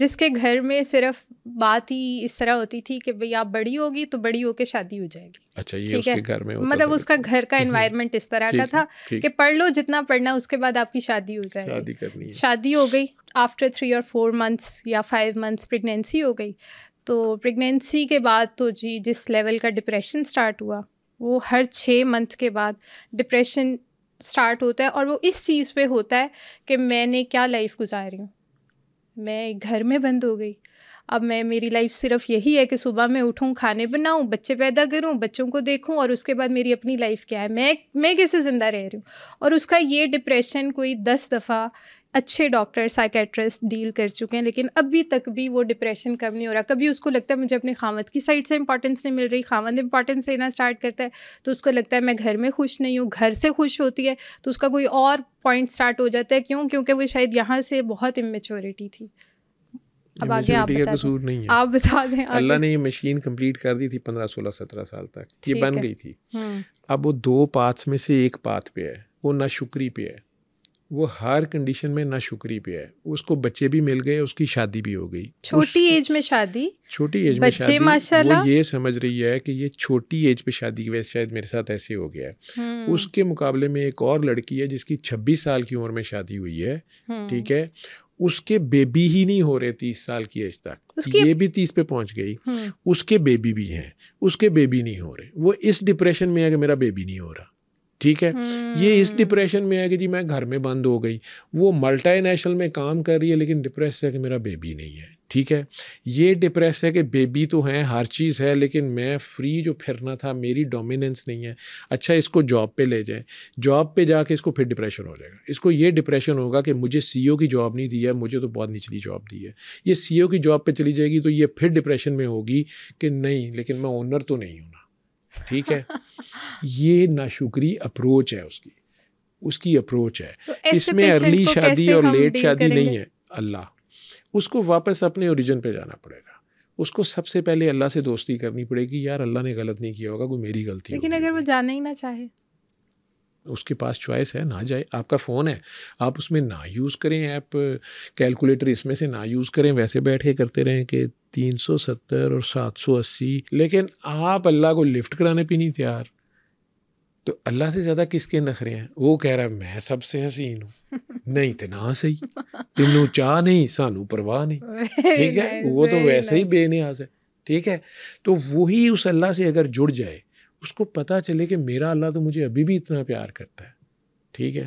जिसके घर में सिर्फ बात ही इस तरह होती थी कि भाई आप बड़ी होगी तो बड़ी होके शादी हो जाएगी अच्छा ये उसके घर में मतलब उसका घर का एनवायरनमेंट हम्म, हम्म। इस तरह का था कि पढ़ लो जितना पढ़ना उसके बाद आपकी शादी हो जाएगी शादी करनी है शादी हो गई आफ्टर थ्री और फोर मंथ्स या फाइव मंथ्स प्रेगनेंसी हो गई तो प्रेगनेंसी के बाद तो जी जिस लेवल का डिप्रेशन स्टार्ट हुआ वो हर छः मंथ के बाद डिप्रेशन स्टार्ट होता है और वो इस चीज़ पे होता है कि मैंने क्या लाइफ गुजारी हूँ मैं घर में बंद हो गई अब मैं मेरी लाइफ सिर्फ यही है कि सुबह मैं उठूँ खाने बनाऊँ बच्चे पैदा करूँ बच्चों को देखूँ और उसके बाद मेरी अपनी लाइफ क्या है मैं मैं कैसे ज़िंदा रह रही हूँ और उसका ये डिप्रेशन कोई दस दफ़ा अच्छे डॉक्टर साइकेट्रिस्ट डील कर चुके हैं लेकिन अभी तक भी वो डिप्रेशन कम नहीं हो रहा कभी उसको लगता है मुझे अपने खामद की साइड से इंपॉर्टेंस नहीं मिल रही खामद इंपॉर्टेंस देना स्टार्ट करता है तो उसको लगता है मैं घर में खुश नहीं हूँ घर से खुश होती है तो उसका कोई और पॉइंट स्टार्ट हो जाता है क्यों क्योंकि वो शायद यहाँ से बहुत इमेच्योरिटी थी अब आगे आप बता कसूर नहीं है आप बता दें अल्लाह ने ये मशीन कंप्लीट कर दी थी पंद्रह सोलह सत्रह साल तक ये बन गई थी हम्म। अब वो दो पाथ में से एक पाथ पे है वो शुक्री पे है वो हर कंडीशन में ना शुक्री पे है उसको बच्चे भी मिल गए उसकी शादी भी हो गई छोटी एज में शादी छोटी एज में शादी वो ये समझ रही है कि ये छोटी एज पे शादी की वजह शायद मेरे साथ ऐसे हो गया है हम्म। उसके मुकाबले में एक और लड़की है जिसकी छब्बीस साल की उम्र में शादी हुई है हम्म। ठीक है उसके बेबी ही नहीं हो रहे तीस साल की एज तक ये भी तीस पे पहुंच गई हम्म। उसके बेबी भी हैं उसके बेबी नहीं हो रहे वो इस डिप्रेशन में है कि मेरा बेबी नहीं हो रहा ठीक है ये इस डिप्रेशन हम्म। में है कि जी मैं घर में बंद हो गई वो मल्टीनेशनल में काम कर रही है लेकिन डिप्रेस है कि मेरा बेबी नहीं है ठीक है ये डिप्रेस है कि बेबी तो है हर चीज़ है लेकिन मैं फ्री जो फिरना था मेरी डोमिनेंस नहीं है अच्छा इसको जॉब पे ले जाए जॉब पे जाके इसको फिर डिप्रेशन हो जाएगा इसको ये डिप्रेशन होगा कि मुझे सी e की जॉब नहीं दी है मुझे तो बहुत निचली जॉब दी है ये सी e की जॉब पर चली जाएगी तो ये फिर डिप्रेशन में होगी कि नहीं लेकिन मैं ओनर तो नहीं हूँ ठीक है ये नाशुक्री अप्रोच है उसकी उसकी अप्रोच है तो इसमें अर्ली शादी और लेट शादी नहीं है अल्लाह उसको वापस अपने ओरिजिन पे जाना पड़ेगा उसको सबसे पहले अल्लाह से दोस्ती करनी पड़ेगी यार अल्लाह ने गलत नहीं किया होगा कोई मेरी गलती लेकिन अगर वो जाना ही ना चाहे उसके पास चॉइस है ना जाए आपका फ़ोन है आप उसमें ना यूज़ करें ऐप कैलकुलेटर इसमें से ना यूज़ करें वैसे बैठ के करते रहें कि तीन सौ सत्तर और सात सौ अस्सी लेकिन आप अल्लाह को लिफ्ट कराने पे नहीं तैयार तो अल्लाह से ज़्यादा किसके नखरे हैं वो कह रहा है मैं सबसे हसीन हूँ नहीं तो ना सही तेनों चाह नहीं सानू परवाह नहीं ठीक है वो तो वैसे ही बेनियाज है ठीक है तो वही उस अल्लाह से अगर जुड़ जाए उसको पता चले कि मेरा अल्लाह तो मुझे अभी भी इतना प्यार करता है ठीक है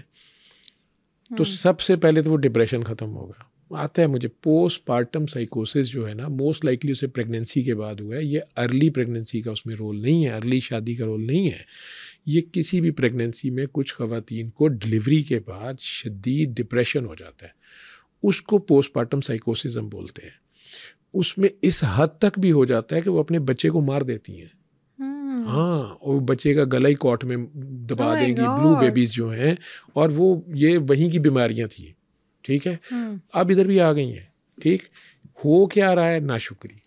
तो हम्म। सबसे पहले तो वो डिप्रेशन ख़त्म होगा आता है मुझे पोस्ट पार्टम साइकोसिस जो है ना मोस्ट लाइकली उसे प्रेगनेंसी के बाद हुआ है ये अर्ली प्रेगनेंसी का उसमें रोल नहीं है अर्ली शादी का रोल नहीं है ये किसी भी प्रेगनेंसी में कुछ खातन को डिलीवरी के बाद शदीद डिप्रेशन हो जाता है उसको पोस्ट पार्टम साइकोसिज हम बोलते हैं उसमें इस हद तक भी हो जाता है कि वो अपने बच्चे को मार देती हैं हाँ और बच्चे का गला ही कॉट में दबा oh देगी ब्लू बेबीज जो हैं और वो ये वहीं की बीमारियां थी ठीक है hmm. अब इधर भी आ गई हैं ठीक हो क्या रहा है नाशुक्री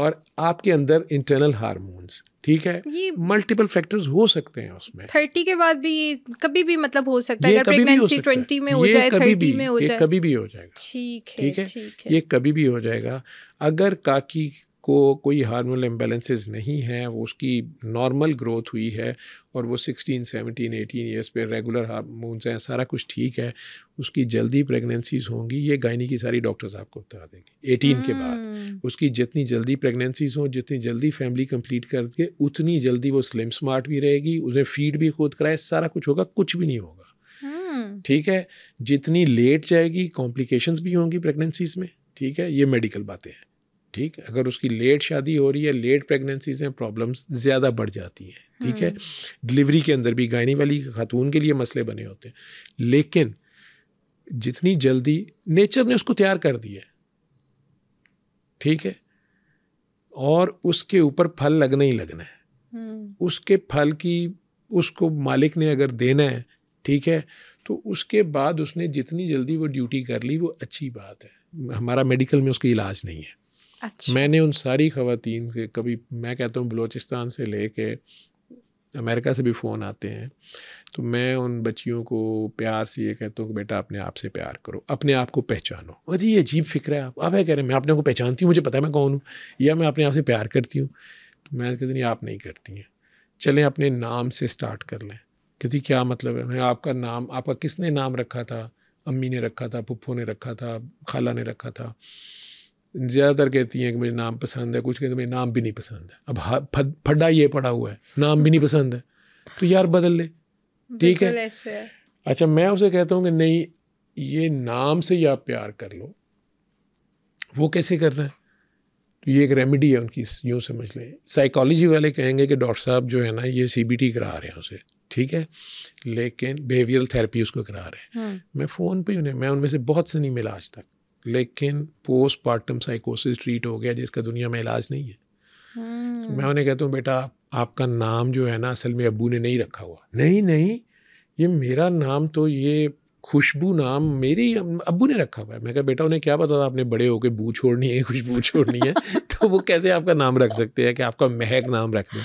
और आपके अंदर इंटरनल हारमोन्स ठीक है ये मल्टीपल फैक्टर्स हो सकते हैं उसमें थर्टी के बाद भी कभी भी मतलब हो सकता है अगर प्रेगनेंसी ट्वेंटी में हो जाए थर्टी में हो जाए कभी भी हो जाएगा ठीक है ठीक है ये कभी भी हो जाएगा अगर काकी को कोई हार्मोनल इम्बेलेंसेज नहीं है वो उसकी नॉर्मल ग्रोथ हुई है और वो 16, 17, 18 ईयर्स पे रेगुलर हार्मोन्स हैं सारा कुछ ठीक है उसकी जल्दी प्रेगनेंसीज होंगी ये गायनी की सारी डॉक्टर्स आपको बता देंगे 18 के बाद हम्म। उसकी जितनी जल्दी प्रेगनेंसीज हों जितनी जल्दी फैमिली कंप्लीट करके उतनी जल्दी वो स्लिम स्मार्ट भी रहेगी उन्हें फीड भी खुद कराए सारा कुछ होगा कुछ भी नहीं होगा हम्म। ठीक है जितनी लेट जाएगी कॉम्प्लिकेशंस भी होंगी प्रेगनेंसीज में ठीक है ये मेडिकल बातें हैं ठीक अगर उसकी लेट शादी हो रही है लेट प्रेगनेंसी से प्रॉब्लम्स ज़्यादा बढ़ जाती हैं ठीक है डिलीवरी हम्म। के अंदर भी गायनी वाली खातून के लिए मसले बने होते हैं लेकिन जितनी जल्दी नेचर ने उसको तैयार कर दिया ठीक है और उसके ऊपर फल लगना ही लगना है हम्म। उसके फल की उसको मालिक ने अगर देना है ठीक है तो उसके बाद उसने जितनी जल्दी वो ड्यूटी कर ली वो अच्छी बात है हमारा मेडिकल में उसका इलाज नहीं है अच्छा। मैंने उन सारी खातन से कभी मैं कहता हूँ बलूचिस्तान से ले कर अमेरिका से भी फ़ोन आते हैं तो मैं उन बच्चियों को प्यार से ये कहता हूँ कि बेटा अपने आप से प्यार करो अपने आप को पहचानो अरे ये अजीब फिक्र है आप आप कह रहे हैं मैं अपने को पहचानती हूँ मुझे पता है मैं कौन हूँ या मैं अपने आप से प्यार करती हूँ तो मैं कहती नहीं आप नहीं करती हैं चलें अपने नाम से स्टार्ट कर लें कहती क्या मतलब है मैं आपका नाम आपका किसने नाम रखा था अम्मी ने रखा था पुप्पो ने रखा था खाला ने रखा था ज़्यादातर कहती हैं कि मुझे नाम पसंद है कुछ कहते हैं मुझे नाम भी नहीं पसंद है अब फड्डा ये पड़ा हुआ है नाम भी नहीं पसंद है तो यार बदल ले ठीक है अच्छा मैं उसे कहता हूँ कि नहीं ये नाम से ही आप प्यार कर लो वो कैसे करना है तो ये एक रेमेडी है उनकी यूँ समझ लें साइकोलॉजी वाले कहेंगे कि डॉक्टर साहब जो है ना ये सीबीटी करा रहे हैं उसे ठीक है लेकिन बिहेवियरल थेरेपी उसको करा रहे हैं हम्म। मैं फ़ोन पे ही उन्हें मैं उनमें से बहुत से नहीं मिला आज तक लेकिन पोस्ट पार्टम साइकोसिस ट्रीट हो गया जिसका दुनिया में इलाज नहीं है hmm. मैं उन्हें कहता हूँ बेटा आपका नाम जो है ना असल में अबू ने नहीं रखा हुआ नहीं नहीं ये मेरा नाम तो ये खुशबू नाम मेरी अबू ने रखा हुआ है मैं कहा बेटा उन्हें क्या पता था आपने बड़े होके बू छोड़नी है खुशबू छोड़नी है तो वो कैसे आपका नाम रख सकते हैं कि आपका महक नाम रख दें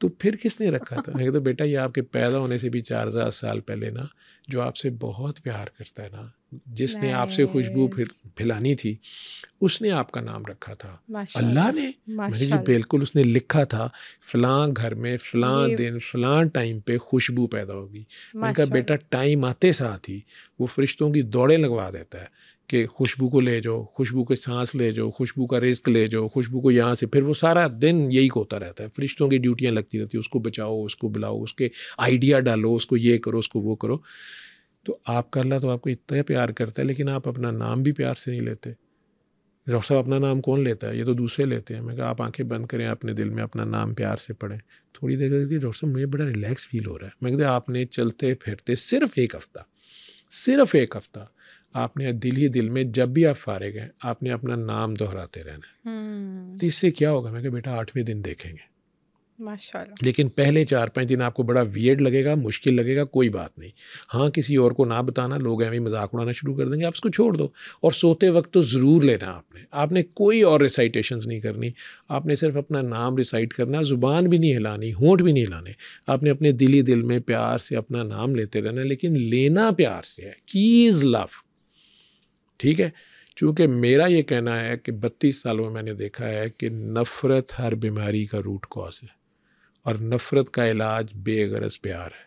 तो फिर किसने रखा था मैं बेटा ये आपके पैदा होने से भी चार हज़ार साल पहले ना जो आपसे बहुत प्यार करता है ना जिसने आपसे खुशबू फिर फैलानी थी उसने आपका नाम रखा था अल्लाह ने मैंने जी बिल्कुल उसने लिखा था फलां घर में फलां दिन फलां टाइम पे खुशबू पैदा होगी उनका बेटा टाइम आते साथ ही वो फरिश्तों की दौड़े लगवा देता है कि खुशबू को ले जाओ खुशबू के सांस ले जाओ खुशबू का रिस्क ले जाओ खुशबू को यहाँ से फिर वो सारा दिन यही होता रहता है फरिश्तों की ड्यूटियाँ लगती रहती है उसको बचाओ उसको बुलाओ उसके आइडिया डालो उसको ये करो उसको वो करो तो आपका अल्लाह तो आपको इतना प्यार करता है लेकिन आप अपना नाम भी प्यार से नहीं लेते डॉक्टर साहब अपना नाम कौन लेता है ये तो दूसरे लेते हैं मैं कहा आप आंखें बंद करें अपने दिल में अपना नाम प्यार से पढ़ें थोड़ी देर देखिए डॉक्टर साहब मुझे बड़ा रिलैक्स फील हो रहा है मैं कहते आपने चलते फिरते सिर्फ एक हफ़्ता सिर्फ एक हफ़्ता आपने दिल ही दिल में जब भी आप फारे गए आपने अपना नाम दोहराते रहना हम्म। तो इससे क्या होगा मैं बेटा आठवें दिन देखेंगे माशाल्लाह लेकिन पहले चार पाँच दिन आपको बड़ा वियर्ड लगेगा मुश्किल लगेगा कोई बात नहीं हाँ किसी और को ना बताना लोग एवं मजाक उड़ाना शुरू कर देंगे आप उसको छोड़ दो और सोते वक्त तो ज़रूर लेना आपने आपने कोई और रिसाइटेशंस नहीं करनी आपने सिर्फ अपना नाम रिसाइट करना ज़ुबान भी नहीं हिलानी होंठ भी नहीं हिलाने आपने अपने दिली दिल में प्यार से अपना नाम लेते रहना लेकिन लेना प्यार से है की इज़ लव ठीक है चूँकि मेरा ये कहना है कि बत्तीस सालों में मैंने देखा है कि नफ़रत हर बीमारी का रूट कॉज है और नफ़रत का इलाज बेगरज प्यार है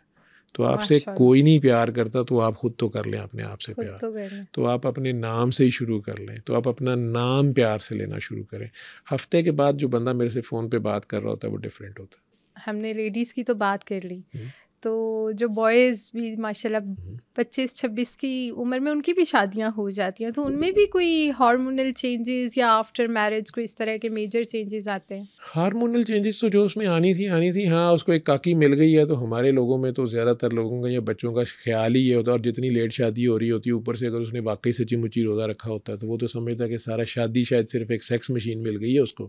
तो आपसे कोई नहीं प्यार करता तो आप खुद तो कर लें अपने आप से प्यार तो, तो आप अपने नाम से ही शुरू कर लें तो आप अपना नाम प्यार से लेना शुरू करें हफ्ते के बाद जो बंदा मेरे से फ़ोन पर बात कर रहा होता है वो डिफरेंट होता है हमने लेडीज़ की तो बात कर ली हम्म। तो जो बॉयज़ भी माशाल्लाह हम्म। पच्चीस छब्बीस की उम्र में उनकी भी शादियां हो जाती हैं तो उनमें भी कोई हार्मोनल चेंजेस या आफ्टर मैरिज कोई इस तरह के मेजर चेंजेस आते हैं हार्मोनल चेंजेस तो जो उसमें आनी थी आनी थी हाँ उसको एक काकी मिल गई है तो हमारे लोगों में तो ज़्यादातर लोगों का या बच्चों का ख्याल ही ये होता है और जितनी लेट शादी हो रही होती है ऊपर से अगर उसने वाकई सची मुची रोज़ा रखा होता है तो वो तो समझता है कि सारा शादी शायद सिर्फ एक सेक्स मशीन मिल गई है उसको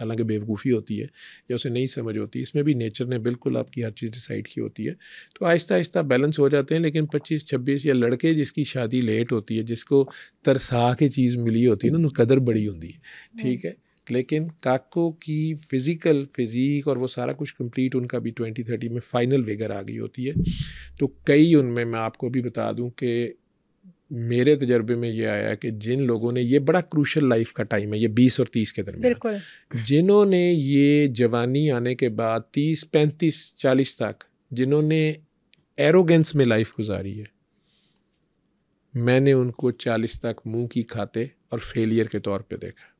हालांकि बेवकूफ़ी होती है या उसे नहीं समझ होती इसमें भी नेचर ने बिल्कुल आपकी हर चीज़ डिसाइड की होती है है तो आहिस्ता आहिस्ता बैलेंस हो जाते हैं लेकिन पच्चीस छब्बीस या लड़के जिसकी शादी लेट होती है जिसको तरसा के चीज़ मिली होती है ना उनकी कदर बड़ी होती है हाँ। ठीक है लेकिन काको की फिज़िकल फिज़ीक और वो सारा कुछ कंप्लीट उनका भी ट्वेंटी थर्टी में फ़ाइनल वेगर आ गई होती है तो कई उनमें मैं आपको भी बता दूं कि मेरे तजर्बे में ये आया कि जिन लोगों ने ये बड़ा क्रूशल लाइफ का टाइम है ये बीस और तीस के दरमियान जिन्होंने ये जवानी आने के बाद तीस पैंतीस चालीस तक जिन्होंने एरोगेंस में लाइफ गुजारी है मैंने उनको चालीस तक मुंह की खाते और फेलियर के तौर पे देखा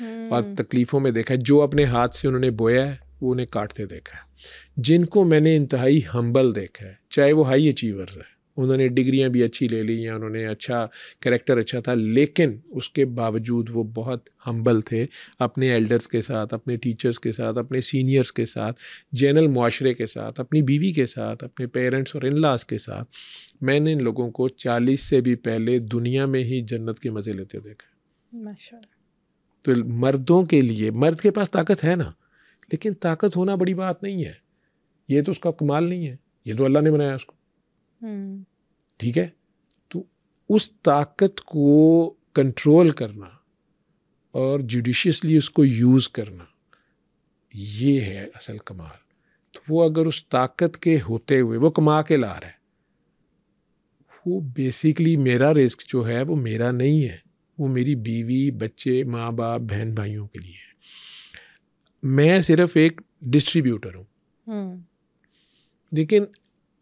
हम्म। और तकलीफ़ों में देखा जो अपने हाथ से उन्होंने बोया है वो उन्हें काटते देखा है जिनको मैंने इंतहाई हम्बल देखा है चाहे वो हाई अचीवर्स है उन्होंने डिग्रियां भी अच्छी ले ली हैं उन्होंने अच्छा करेक्टर अच्छा था लेकिन उसके बावजूद वो बहुत हम्बल थे अपने एल्डर्स के साथ अपने टीचर्स के साथ अपने सीनियर्स के साथ जनरल माशरे के साथ अपनी बीवी के साथ अपने पेरेंट्स और इनलास के साथ मैंने इन लोगों को चालीस से भी पहले दुनिया में ही जन्नत के मज़े लेते देखा तो मर्दों के लिए मर्द के पास ताकत है ना लेकिन ताकत होना बड़ी बात नहीं है ये तो उसका कमाल नहीं है ये तो अल्लाह ने बनाया उसको ठीक है तो उस ताकत को कंट्रोल करना और जुडिशसली उसको यूज़ करना ये है असल कमाल तो वो अगर उस ताकत के होते हुए वो कमा के ला रहा है वो बेसिकली मेरा रिस्क जो है वो मेरा नहीं है वो मेरी बीवी बच्चे माँ बाप बहन भाइयों के लिए है मैं सिर्फ एक डिस्ट्रीब्यूटर हूँ हम्म। लेकिन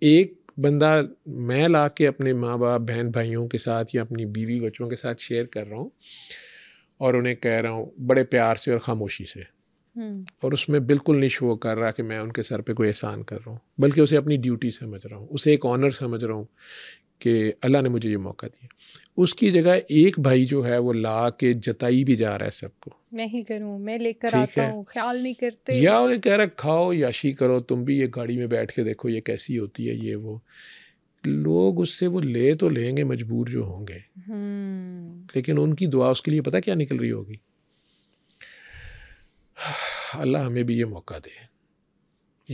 एक बंदा मैं ला के अपने माँ बाप बहन भाइयों के साथ या अपनी बीवी बच्चों के साथ शेयर कर रहा हूँ और उन्हें कह रहा हूँ बड़े प्यार से और ख़ामोशी से हम्म। और उसमें बिल्कुल नहीं शो कर रहा कि मैं उनके सर पे कोई एहसान कर रहा हूँ बल्कि उसे अपनी ड्यूटी समझ रहा हूँ उसे एक ऑनर समझ रहा हूँ कि अल्लाह ने मुझे ये मौका दिया उसकी जगह एक भाई जो है वो ला के जताई भी जा रहा है सबको मैं ही करूँ मैं लेकर आता हूँ ख्याल नहीं करते या उन्हें कह रहा खाओ याशी करो तुम भी ये गाड़ी में बैठ के देखो ये कैसी होती है ये वो लोग उससे वो ले तो लेंगे मजबूर जो होंगे हम्म। लेकिन उनकी दुआ उसके लिए पता क्या निकल रही होगी अल्लाह हमें भी ये मौका दे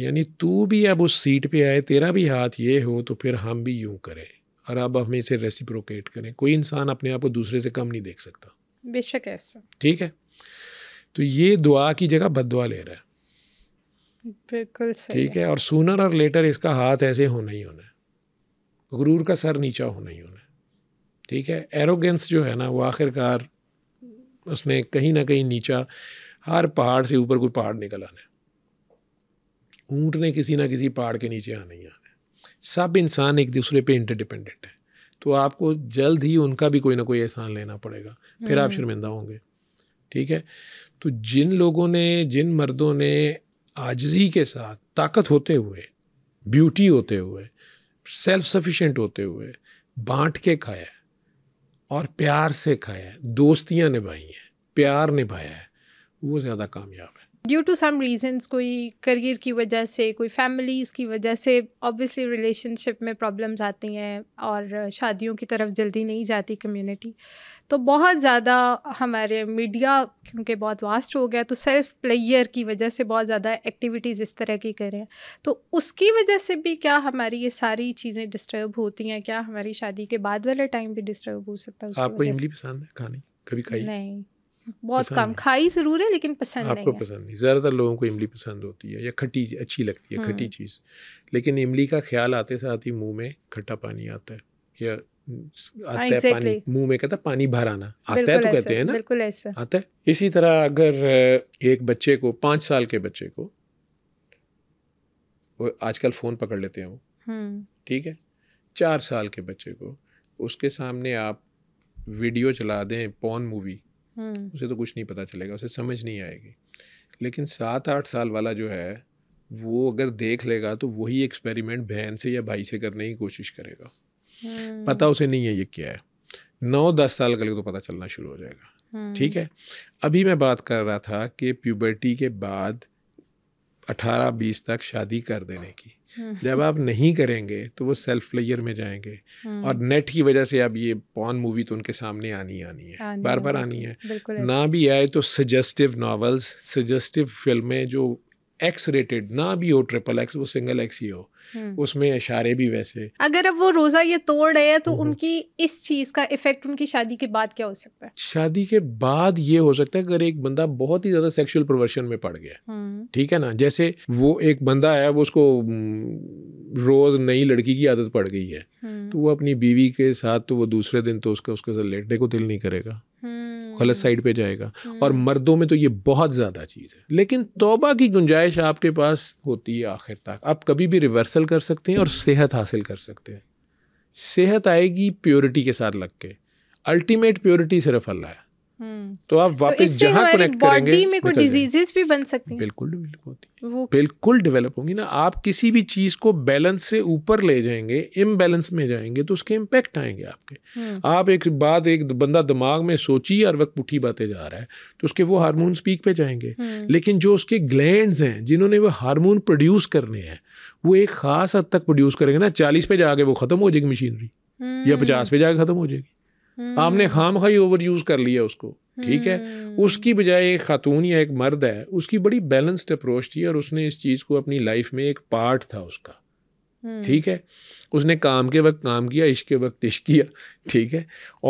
यानी तू भी अब उस सीट पे आए तेरा भी हाथ ये हो तो फिर हम भी यूं करें और आप हमें इसे रेसिप्रोकेट करें कोई इंसान अपने आप को दूसरे से कम नहीं देख सकता बेशक ऐसा ठीक है तो ये दुआ की जगह बदुआ ले रहा है बिल्कुल सही ठीक है और सूनर और लेटर इसका हाथ ऐसे होना ही होना है गुरूर का सर नीचा होना ही होना है ठीक है एरोगेंस जो है ना वो आखिरकार उसने कहीं ना कहीं नीचा हर पहाड़ से ऊपर कोई पहाड़ निकल आना है ऊँट ने किसी ना किसी पहाड़ के नीचे आना ही आना है सब इंसान एक दूसरे पे इंटरडिपेंडेंट है तो आपको जल्द ही उनका भी कोई ना कोई एहसान लेना पड़ेगा फिर आप हम्म। शर्मिंदा होंगे ठीक है तो जिन लोगों ने जिन मर्दों ने आजजी के साथ ताकत होते हुए ब्यूटी होते हुए सेल्फ सफिशेंट होते हुए बांट के खाया और प्यार से खाया दोस्तियाँ निभाई हैं प्यार निभाया है वो ज़्यादा कामयाब है ड्यू टू सम रीजंस कोई करियर की वजह से कोई फैमिलीज़ की वजह से ऑब्वियसली रिलेशनशिप में प्रॉब्लम्स आती हैं और शादियों की तरफ जल्दी नहीं जाती कम्युनिटी तो बहुत ज़्यादा हमारे मीडिया क्योंकि बहुत वास्ट हो गया तो सेल्फ प्लेयर की वजह से बहुत ज़्यादा एक्टिविटीज़ इस तरह की करें तो उसकी वजह से भी क्या हमारी ये सारी चीज़ें डिस्टर्ब होती हैं क्या हमारी शादी के बाद वाला टाइम भी डिस्टर्ब हो सकता है आपको इमली पसंद है खानी कभी खाई नहीं बहुत कम खाई ज़रूर है लेकिन पसंद आपको नहीं पसंद नहीं ज़्यादातर लोगों को इमली पसंद होती है या खट्टी अच्छी लगती है खट्टी हम्म। चीज़ लेकिन इमली का ख्याल आते साथ ही मुँह में खट्टा पानी आता है या आता exactly. है पानी मुंह में कहता पानी भर आना आता है तो कहते हैं ना बिल्कुल ऐसा आता है इसी तरह अगर एक बच्चे को पांच साल के बच्चे को वो आजकल फ़ोन पकड़ लेते हैं वो हम्म। ठीक है चार साल के बच्चे को उसके सामने आप वीडियो चला दें पॉन मूवी हम्म। उसे तो कुछ नहीं पता चलेगा उसे समझ नहीं आएगी लेकिन सात आठ साल वाला जो है वो अगर देख लेगा तो वही एक्सपेरिमेंट बहन से या भाई से करने की कोशिश करेगा हम्म। पता उसे नहीं है ये क्या है नौ दस साल का तो पता चलना शुरू हो जाएगा हम्म। ठीक है अभी मैं बात कर रहा था कि प्यूबर्टी के बाद अठारह बीस तक शादी कर देने की हम्म। जब आप नहीं करेंगे तो वो सेल्फ प्लेयर में जाएंगे हम्म। और नेट की वजह से अब ये पॉन मूवी तो उनके सामने आनी आनी है आनी बार बार आनी है ना भी आए तो सजेस्टिव नावल्स सजेस्टिव फिल्में जो एक्स रेटेड ना भी हो ट्रिपल एक्स वो सिंगल एक्स ही हो हम्म। उसमें इशारे भी वैसे अगर अब वो रोज़ा ये तोड़ रहे हैं तो हम्म, हम्म। उनकी इस चीज़ का इफेक्ट उनकी शादी के बाद क्या हो सकता है शादी के बाद ये हो सकता है अगर एक बंदा बहुत ही ज़्यादा सेक्सुअल प्रवर्शन में पड़ गया ठीक है ना जैसे वो एक बंदा है वो उसको रोज़ नई लड़की की आदत पड़ गई है तो वो अपनी बीवी के साथ तो वो दूसरे दिन तो उसका उसके साथ लेटने को दिल नहीं करेगा गलत हम्म। साइड पे जाएगा और हम्म। मर्दों में तो ये बहुत ज़्यादा चीज़ है लेकिन तोबा की गुंजाइश आपके पास होती है आखिर तक आप कभी भी रिवर्सल कर सकते हैं और सेहत हासिल कर सकते हैं सेहत आएगी प्योरिटी के साथ लग के अल्टीमेट प्योरिटी सिर्फ अल्लाह है तो आप तो वापस तो जहाँ कनेक्ट करेंगे में कोई डिजीजेस भी बन सकती हैं बिल्कुल डेवलप होती है बिल्कुल डेवलप होंगी ना आप किसी भी चीज़ को बैलेंस से ऊपर ले जाएंगे इम्बैलेंस में जाएंगे तो उसके इम्पैक्ट आएंगे आपके हम्म। आप एक बात एक बंदा दिमाग में सोची हर वक्त पुठी बातें जा रहा है तो उसके वो हारमोन स्पीक पे जाएंगे हम्म। लेकिन जो उसके ग्लैंड हैं जिन्होंने वो हारमोन प्रोड्यूस करने हैं वो एक खास हद तक प्रोड्यूस करेंगे ना चालीस पे जाके वो ख़त्म हो जाएगी मशीनरी या हम्म। पचास पे जाके ख़त्म हो जाएगी आपने खाम खाई ओवर यूज़ कर लिया उसको ठीक है हम्म। उसकी बजाय एक खातून या एक मर्द है उसकी बड़ी बैलेंस्ड अप्रोच थी और उसने इस चीज़ को अपनी लाइफ में एक पार्ट था उसका हम्म। ठीक है उसने काम के वक्त काम किया इश्क के वक्त इश्क किया ठीक है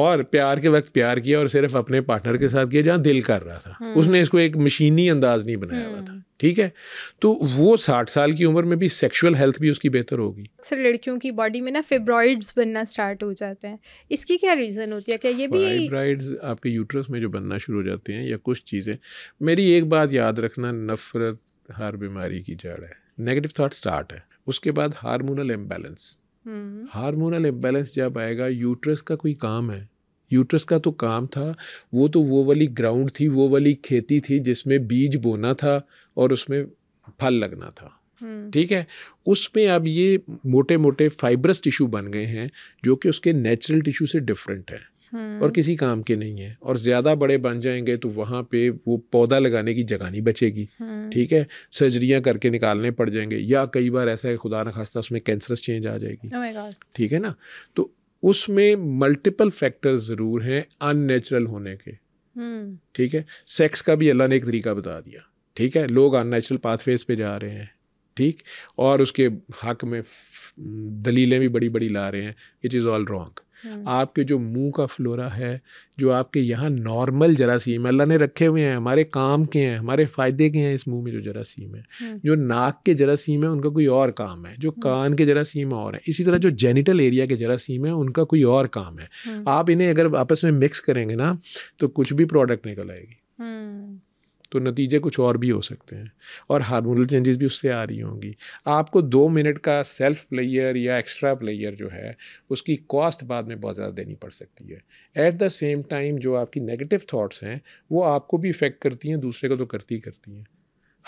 और प्यार के वक्त प्यार किया और सिर्फ अपने पार्टनर के साथ किया जहाँ दिल कर रहा था हम्म। उसने इसको एक मशीनी अंदाज नहीं बनाया हुआ था हम्म। ठीक है तो वो साठ साल की उम्र में भी सेक्सुअल हेल्थ भी उसकी बेहतर होगी अक्सर लड़कियों की बॉडी में ना फेब्रॉइड्स बनना स्टार्ट हो जाते हैं इसकी क्या रीज़न होती है क्या ये भी फेब्रॉइड्स आपके यूट्रस में जो बनना शुरू हो जाते हैं या कुछ चीज़ें मेरी एक बात याद रखना नफरत हर बीमारी की जड़ है नेगेटिव थाट स्टार्ट है उसके बाद hormonal imbalance hmm. Hormonal imbalance जब आएगा यूट्रस का कोई काम है यूट्रस का तो काम था वो तो वो वाली ग्राउंड थी वो वाली खेती थी जिसमें बीज बोना था और उसमें फल लगना था हम्म। ठीक है उसमें अब ये मोटे मोटे फाइब्रस टिश्यू बन गए हैं जो कि उसके नेचुरल टिश्यू से डिफरेंट है और हम्म। किसी काम के नहीं है और ज़्यादा बड़े बन जाएंगे तो वहां पे वो पौधा लगाने की जगह नहीं बचेगी ठीक हम्म। है सर्जरियां करके निकालने पड़ जाएंगे या कई बार ऐसा है खुदा न खास्ता उसमें कैंसरस चेंज आ जाएगी oh ठीक है ना तो उसमें मल्टीपल फैक्टर ज़रूर हैं अननेचुरल होने के हम्म। ठीक है सेक्स का भी अल्लाह ने एक तरीका बता दिया ठीक है लोग अननेचुरल पाथवेज पे जा रहे हैं ठीक और उसके हक में दलीलें भी बड़ी बड़ी ला रहे हैं it is all wrong hmm. आपके जो मुंह का फ्लोरा है जो आपके यहाँ नॉर्मल जरासीम अल्लाह ने रखे हुए हैं हमारे काम के हैं हमारे फ़ायदे के हैं इस मुंह में जो जरासीम हम्म। है जो नाक के जरासीम है उनका कोई और काम है जो हम्म। कान के जरासीम और है इसी तरह जो जेनिटल एरिया के जरासीम है उनका कोई और काम है आप इन्हें अगर आपस में मिक्स करेंगे ना तो कुछ भी प्रोडक्ट निकल आएगी तो नतीजे कुछ और भी हो सकते हैं और हार्मोनल चेंजेस भी उससे आ रही होंगी आपको दो मिनट का सेल्फ प्लेयर या एक्स्ट्रा प्लेयर जो है उसकी कॉस्ट बाद में बहुत ज़्यादा देनी पड़ सकती है एट द सेम टाइम जो आपकी नेगेटिव थाट्स हैं वो आपको भी इफ़ेक्ट करती हैं दूसरे को तो करती ही करती हैं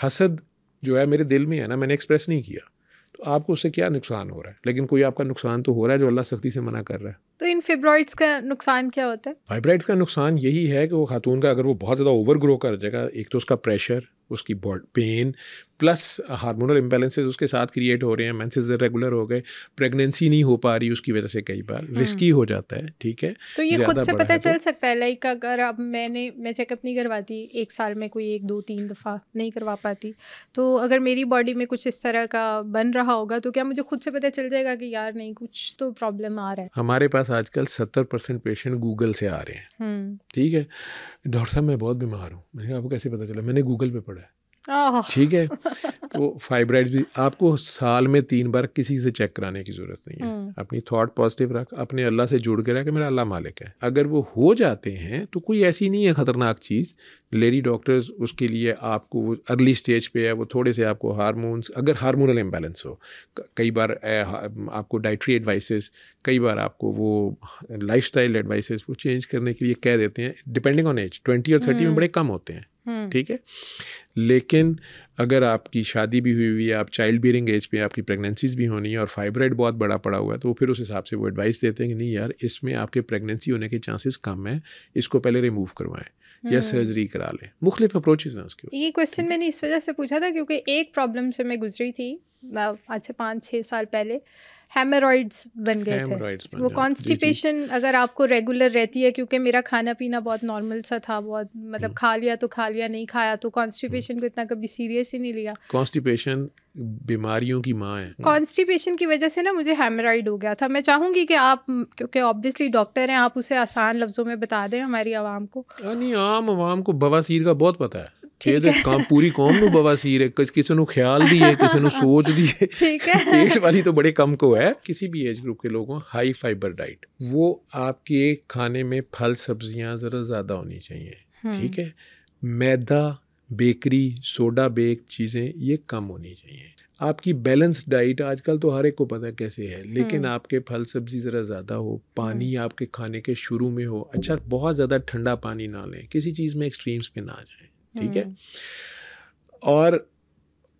हसद जो है मेरे दिल में है ना मैंने एक्सप्रेस नहीं किया तो आपको उससे क्या नुकसान हो रहा है लेकिन कोई आपका नुकसान तो हो रहा है जो अल्लाह सख्ती से मना कर रहा है तो इन फिब्रॉइड्स का नुकसान क्या होता है फाइब्राइड्स का नुकसान यही है कि वो खातून का अगर वो बहुत ज़्यादा ओवर ग्रो कर जाएगा एक तो उसका प्रेशर उसकी पेन प्लस हार्मोनल इम्बेलेंसेज उसके साथ क्रिएट हो रहे हैं मैंसेज रेगुलर हो गए प्रेगनेंसी नहीं हो पा रही उसकी वजह से कई बार रिस्की हम्म। हो जाता है ठीक है तो ये खुद से पता तो चल सकता है लाइक अगर अब मैंने मैं चेकअप नहीं करवाती एक साल में कोई एक दो तीन दफ़ा नहीं करवा पाती तो अगर मेरी बॉडी में कुछ इस तरह का बन रहा होगा तो क्या मुझे खुद से पता चल जाएगा कि यार नहीं कुछ तो प्रॉब्लम आ रहा है हमारे पास आजकल सत्तर परसेंट पेशेंट गूगल से आ रहे हैं हम्म। ठीक है डॉक्टर साहब मैं बहुत बीमार हूँ मैंने आपको कैसे पता चला मैंने गूगल पर पढ़ा ठीक है तो फाइब्राइड्स भी आपको साल में तीन बार किसी से चेक कराने की ज़रूरत नहीं है हम्म। अपनी थॉट पॉजिटिव रख अपने अल्लाह से जुड़ के रख मेरा अल्लाह मालिक है अगर वो हो जाते हैं तो कोई ऐसी नहीं है ख़तरनाक चीज़ लेडी डॉक्टर्स उसके लिए आपको वो अर्ली स्टेज पे है वो थोड़े से आपको हारमोन्स अगर हारमोनल इम्बेलेंस हो कई बार आपको डाइट्री एडवाइसेस कई बार आपको वो लाइफ स्टाइल एडवाइसेस वो चेंज करने के लिए कह देते हैं डिपेंडिंग ऑन एज ट्वेंटी और थर्टी में हम्म। बड़े कम होते हैं हम्म। ठीक है लेकिन अगर आपकी शादी भी हुई हुई है आप चाइल्ड बियरिंग एज पे आपकी प्रेगनेंसीज भी होनी है और फाइब्राइड बहुत बड़ा पड़ा हुआ है तो फिर उस हिसाब से वो एडवाइस देते हैं कि नहीं यार इसमें आपके प्रेगनेंसी होने के चांसेस कम हैं इसको पहले रिमूव करवाएं या सर्जरी हम्म। करा लें मुख्तलिफ अप्रोचेज हैं उसके ये क्वेश्चन मैंने इस वजह से पूछा था क्योंकि एक प्रॉब्लम से मैं गुजरी थी आज से पाँच छः साल पहले हेमेरॉइड्स बन गए थे बन वो कॉन्स्टिपेशन अगर आपको रेगुलर रहती है क्योंकि मेरा खाना पीना बहुत नॉर्मल सा था बहुत मतलब हम्म। खा लिया तो खा लिया नहीं खाया तो कॉन्स्टिपेशन हम्म। को इतना कभी सीरियस ही नहीं लिया कॉन्स्टिपेशन बीमारियों की माँ है कॉन्स्टिपेशन हम्म। की वजह से ना मुझे हेमराइड हो गया था मैं चाहूँगी कि आप क्योंकि ऑब्वियसली डॉक्टर हैं आप उसे आसान लफ्ज़ों में बता दें हमारी आवाम को नहीं आम आवाम को बवासीर का बहुत पता है ਇਹ ਤੇ ਕੰਮ ਪੂਰੀ ਕੌਮ ਨੂੰ ਬਵਾਸੀਰ ਹੈ ਕਿਸੇ ਨੂੰ है किसी ਨੂੰ सोच दी है ठीक वाली तो बड़े कम को है किसी भी एज ग्रुप के लोगों हाई फाइबर डाइट वो आपके खाने में फल सब्जियां ज़रा ज़्यादा होनी चाहिए हम्म। ठीक है मैदा बेकरी सोडा बेक चीज़ें ये कम होनी चाहिए आपकी बैलेंस डाइट कल तो हर एक को पता कैसे है लेकिन हम्म। आपके फल सब्जी ज़रा ज़्यादा हो पानी हम्म। आपके खाने के शुरू में हो अच्छा बहुत ज़्यादा ठंडा पानी ना लें किसी चीज़ में एक्सट्रीम्स पे ना जाए ठीक है हम्म। और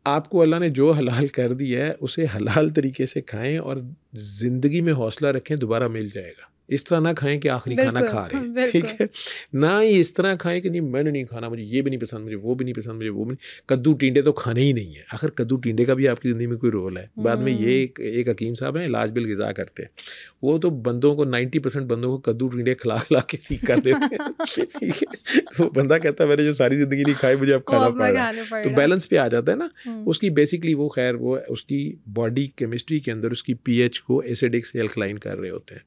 आपको अल्लाह ने जो हलाल कर दिया है उसे हलाल तरीके से खाएं और ज़िंदगी में हौसला रखें दोबारा मिल जाएगा इस तरह ना खाएं कि आखिरी खाना खा रहे हैं ठीक है ना ही इस तरह खाएं कि नहीं मैंने नहीं खाना मुझे ये भी नहीं पसंद मुझे वो भी नहीं पसंद मुझे वो भी नहीं कद्दू टींडे तो खाने ही नहीं है आखिर कद्दू टींडे का भी आपकी ज़िंदगी में कोई रोल है बाद में ये हम्म। एक एक हकीम साहब हैं इलाज बिल गज़ा करते हैं वो तो बंदों को नाइन्टी परसेंट बंदों को कद्दू टींडे खिला खिला के ठीक कर देते हैं ठीक है वो बंदा कहता है मैंने जो सारी ज़िंदगी नहीं खाई मुझे अब खाना पड़ रहा है तो बैलेंस पे आ जाता है ना हम्म। उसकी बेसिकली वो खैर वो उसकी बॉडी केमिस्ट्री के अंदर उसकी पी को एसिडिक से अल्कलाइन कर रहे होते हैं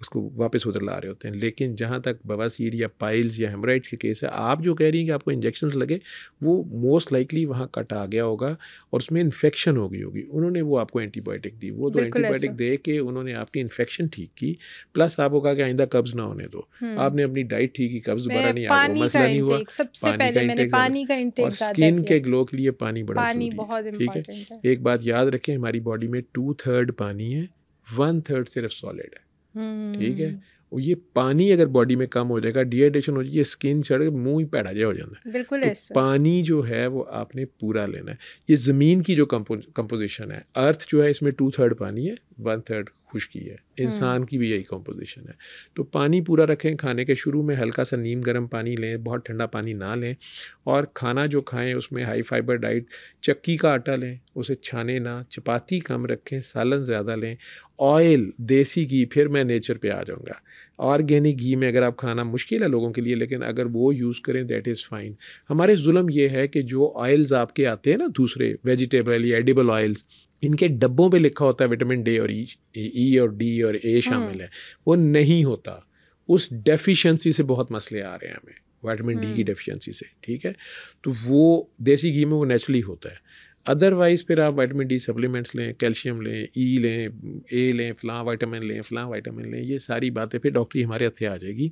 उसको वापस उधर ला रहे होते हैं लेकिन जहाँ तक बवासीर या पाइल्स या हेमराइड्स के केस है आप जो कह रही हैं कि आपको इंजेक्शन लगे वो मोस्ट लाइकली वहाँ कट आ गया होगा और उसमें इन्फेक्शन हो गई होगी उन्होंने वो आपको एंटीबायोटिक दी वो तो एंटीबायोटिक दे के उन्होंने आपकी इन्फेक्शन ठीक की प्लस आपको कहा कि आइंदा कब्ज़ ना होने दो हम्म। आपने अपनी डाइट ठीक की कब्ज़ दोबारा नहीं आ मसला नहीं हुआ पानी का और स्किन के ग्लो के लिए पानी बड़ा ठीक है एक बात याद रखें हमारी बॉडी में टू थर्ड पानी है वन थर्ड सिर्फ सॉलिड है ठीक है हम्म। और ये पानी अगर बॉडी में कम हो जाएगा डिहाइड्रेशन हो जाएगी स्किन चढ़ मुंह ही पैड़ा जहा हो जाता है बिल्कुल तो पानी जो है वो आपने पूरा लेना है ये ज़मीन की जो कंपोजिशन है अर्थ जो है इसमें टू थर्ड पानी है वन थर्ड खुश्की है हम्म। इंसान की भी यही कंपोजिशन है तो पानी पूरा रखें खाने के शुरू में हल्का सा नीम गर्म पानी लें बहुत ठंडा पानी ना लें और खाना जो खाएं उसमें हाई फाइबर डाइट चक्की का आटा लें उसे छाने ना चपाती कम रखें सालन ज़्यादा लें ऑयल देसी घी फिर मैं नेचर पे आ जाऊँगा ऑर्गेनिक घी में अगर आप खाना मुश्किल है लोगों के लिए लेकिन अगर वो यूज़ करें दैट इज़ फ़ाइन हमारे जुलम ये है कि जो ऑयल्स आपके आते हैं ना दूसरे वेजिटेबल या एडिबल ऑयल्स इनके डब्बों पे लिखा होता है विटामिन डे और ई और डी और ए हम्म। शामिल है वो नहीं होता उस डेफिशिएंसी से बहुत मसले आ रहे हैं हमें वाइटामिन डी की डेफिशिएंसी हम्म। से ठीक है तो वो देसी घी में वो नेचुरली होता है अदरवाइज़ फिर आप वाइटामिन डी सप्लीमेंट्स लें कैल्शियम लें ई e लें ए लें फ़लाँ वाइटामिन लें फ़लाँ वाइटामिन लें ये सारी बातें फिर डॉक्टरी हमारे हथे आ जाएगी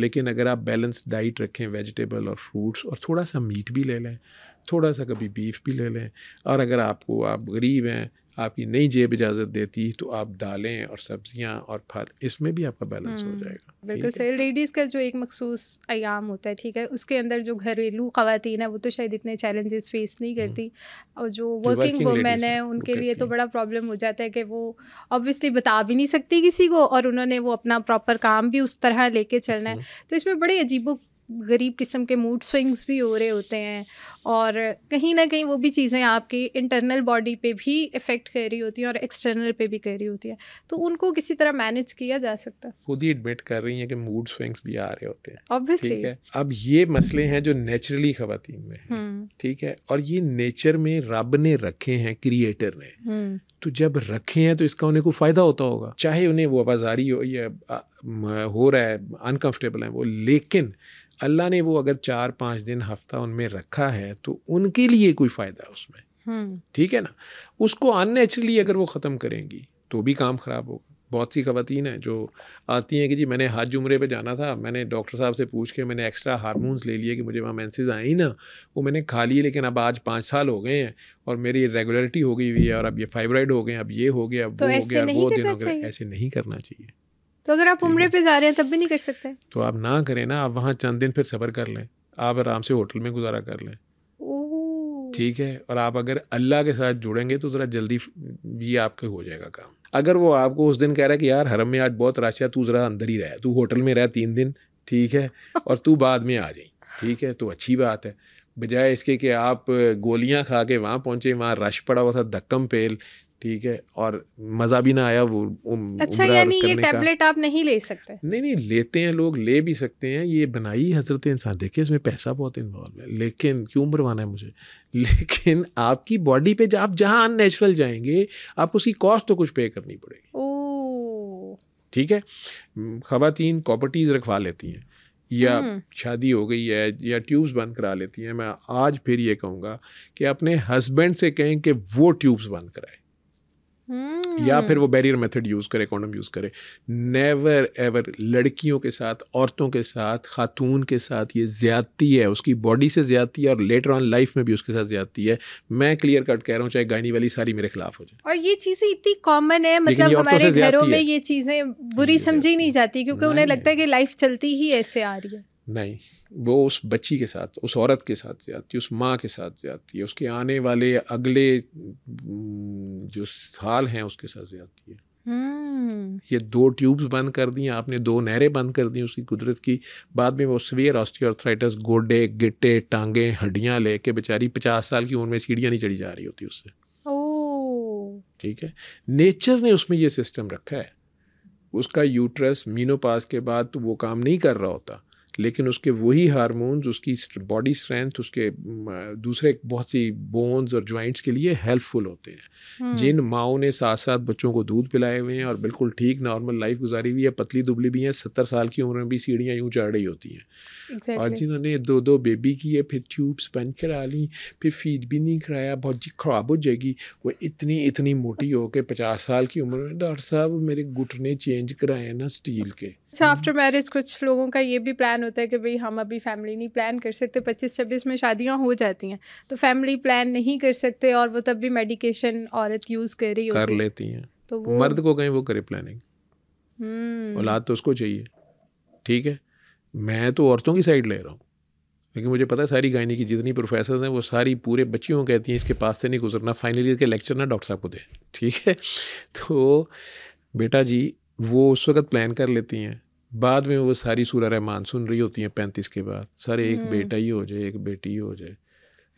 लेकिन अगर आप बैलेंस डाइट रखें वेजिटेबल और फ्रूट्स और थोड़ा सा मीट भी ले लें थोड़ा सा कभी बीफ भी ले लें और अगर आपको आप गरीब हैं आपकी नई जेब इजाज़त देती तो आप दालें और सब्जियां और फल इसमें भी आपका बैलेंस हो हम्म, जाएगा बिल्कुल सही लेडीज़ का जो एक मखसूस आयाम होता है ठीक है उसके अंदर जो घरेलू खातन है वो तो शायद इतने चैलेंजेस फेस नहीं हम्म। करती और जो वर्किंग वूमेन है उनके लिए तो बड़ा प्रॉब्लम हो जाता है कि वो ऑब्वियसली बता भी नहीं सकती किसी को और उन्होंने वो अपना प्रॉपर काम भी उस तरह लेके चलना है हम्म। तो इसमें बड़े अजीबो गरीब किस्म के मूड स्विंग्स भी हो रहे होते हैं और कहीं ना कहीं वो भी चीज़ें आपकी इंटरनल बॉडी पे भी इफ़ेक्ट कर रही होती हैं और एक्सटर्नल पे भी कर रही होती हैं तो उनको किसी तरह मैनेज किया जा सकता है खुद ही एडमिट कर रही हैं कि मूड स्विंग्स भी आ रहे होते हैं ऑब्वियसली है अब ये मसले हैं जो नेचुरली खातन में हम्म। ठीक है और ये नेचर में रब ने रखे हैं क्रिएटर ने हम्म। तो जब रखे हैं तो इसका उन्हें को फ़ायदा होता होगा चाहे उन्हें वो आवाजारी हो या हो रहा है अनकम्फर्टेबल है वो लेकिन अल्लाह ने वो अगर चार पाँच दिन हफ्ता उनमें रखा है तो उनके लिए कोई फ़ायदा है उसमें हम्म। ठीक है ना उसको अननेचुरली अगर वो ख़त्म करेंगी तो भी काम ख़राब होगा बहुत सी खवतिन हैं जो आती हैं कि जी मैंने हज उम्रे पे जाना था मैंने डॉक्टर साहब से पूछ के मैंने एक्स्ट्रा हारमोन्स ले लिए कि मुझे वहाँ मैंसेज आई ना वो मैंने खा लिए लेकिन अब आज पाँच साल हो गए हैं और मेरी रेगुलरिटी हो गई हुई है और अब ये फाइब्राइड हो गए अब ये हो गया अब तो वो हो गया वो दिन हो गया ऐसे नहीं करना चाहिए तो अगर आप उम्र पे जा रहे हैं तब भी नहीं कर सकते तो आप ना करें ना आप वहाँ चंद दिन फिर सफ़र कर लें आप आराम से होटल में गुजारा कर लें ठीक है और आप अगर अल्लाह के साथ जुड़ेंगे तो ज़रा जल्दी भी आपके हो जाएगा काम अगर वो आपको उस दिन कह रहा है कि यार हरम में आज बहुत रश है तू ज़रा अंदर ही रह तू होटल में रह तीन दिन ठीक है और तू बाद में आ जाए ठीक है तो अच्छी बात है बजाय इसके कि आप गोलियां खा के वहाँ पहुँचे वहाँ रश पड़ा हुआ था धक्कम पेल ठीक है और मज़ा भी ना आया वो उम, अच्छा यानी ये टैबलेट आप नहीं ले सकते नहीं नहीं लेते हैं लोग ले भी सकते हैं ये बनाई हजरत इंसान देखिए इसमें पैसा बहुत इन्वॉल्व है लेकिन क्यों मरवाना है मुझे लेकिन आपकी बॉडी पे आप जहाँ अननेचुरल जाएंगे आप उसकी कॉस्ट तो कुछ पे करनी पड़ेगी ओ ठीक है खातन प्रॉपर्टीज़ रखवा लेती हैं या हम्म। शादी हो गई है या ट्यूब्स बंद करा लेती हैं मैं आज फिर ये कहूँगा कि अपने हस्बैंड से कहें कि वो ट्यूब्स बंद कराए या hmm. फिर वो बैरियर मेथड यूज़ करे कॉन्डम यूज़ करे नेवर एवर लड़कियों के साथ औरतों के साथ खातून के साथ ये ज़्यादती है उसकी बॉडी से ज़्यादती है और लेटर ऑन लाइफ में भी उसके साथ ज़्यादती है मैं क्लियर कट कह रहा हूँ चाहे गायनी वाली सारी मेरे खिलाफ हो जाए और ये चीज़ें इतनी कॉमन है मतलब हमारे घरों में ये चीज़ें बुरी समझी नहीं जाती क्योंकि उन्हें लगता है कि लाइफ चलती ही ऐसे आ रही है नहीं वो उस बच्ची के साथ उस औरत के साथ जाती है उस माँ के साथ जाती है उसके आने वाले अगले जो साल हैं उसके साथ जाती है हम्म। ये दो ट्यूब्स बंद कर दी आपने दो नहरें बंद कर दी उसकी कुदरत की बाद में वो सीवियर ऑस्टियोथराइटस गोडे गिट्टे टांगे हड्डियाँ लेके बेचारी पचास साल की उम्र में सीढ़ियाँ नहीं चढ़ी जा रही होती उससे ठीक है नेचर ने उसमें ये सिस्टम रखा है उसका यूट्रस मीनोपास के बाद तो वो काम नहीं कर रहा होता लेकिन उसके वही हारमोन्स उसकी बॉडी स्ट्रेंथ उसके दूसरे बहुत सी बोन्स और जॉइंट्स के लिए हेल्पफुल होते हैं हम्म। जिन माओ ने साथ साथ बच्चों को दूध पिलाए हुए हैं और बिल्कुल ठीक नॉर्मल लाइफ गुजारी हुई है पतली दुबली भी हैं सत्तर साल की उम्र में भी सीढ़ियाँ यूँ चढ़ रही होती हैं exactly. और जिन्होंने दो दो बेबी की है फिर ट्यूब्स कर करा ली फिर फीड भी नहीं कराया बहुत जी खराब हो जाएगी वो इतनी इतनी मोटी हो के पचास साल की उम्र में डॉक्टर साहब मेरे घुटने चेंज कराए ना स्टील के अच्छा आफ्टर मैरिज कुछ लोगों का ये भी प्लान होता है कि भाई हम अभी फैमिली नहीं प्लान कर सकते पच्चीस छब्बीस में शादियाँ हो जाती हैं तो फैमिली प्लान नहीं कर सकते और वो तब भी मेडिकेशन औरत यूज़ कर रही कर लेती हैं तो वो मर्द को कहीं वो करे प्लानिंग हम्म। औलाद तो उसको चाहिए ठीक है मैं तो औरतों की साइड ले रहा हूँ लेकिन मुझे पता है सारी गायनी की जितनी प्रोफेसर हैं वो सारी पूरे बच्चियों कहती हैं इसके पास से नहीं गुजरना फाइनल ईयर के लेक्चर ना डॉक्टर साहब को दें ठीक है तो बेटा जी वो उस वक्त प्लान कर लेती हैं बाद में वो सारी सूर रहमान सुन रही होती हैं पैंतीस के बाद सर एक हम्म। बेटा ही हो जाए एक बेटी ही हो जाए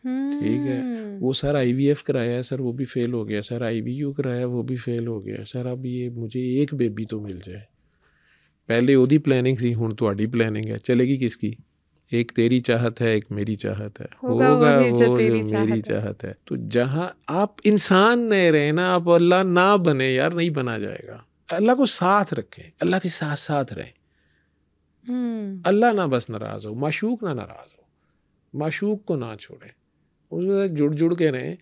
ठीक है हम्म। वो सर आईवीएफ कराया है सर वो भी फेल हो गया सर आईवीयू कराया वो भी फेल हो गया सर अब ये मुझे एक बेबी तो मिल जाए पहले वो प्लानिंग सी हूँ ਤੁਹਾਡੀ प्लानिंग है चलेगी किसकी एक तेरी चाहत है एक मेरी चाहत है होगा, होगा वो तेरी जो मेरी चाहत है तो जहाँ आप इंसान नहीं रहे ना आप अल्लाह ना बने यार नहीं बना जाएगा अल्लाह को साथ रखें अल्लाह के साथ साथ रहें हम्म। अल्लाह ना बस नाराज़ हो माशूक ना नाराज़ हो माशूक को ना छोड़ें उसके साथ जुड़ जुड़ के रहें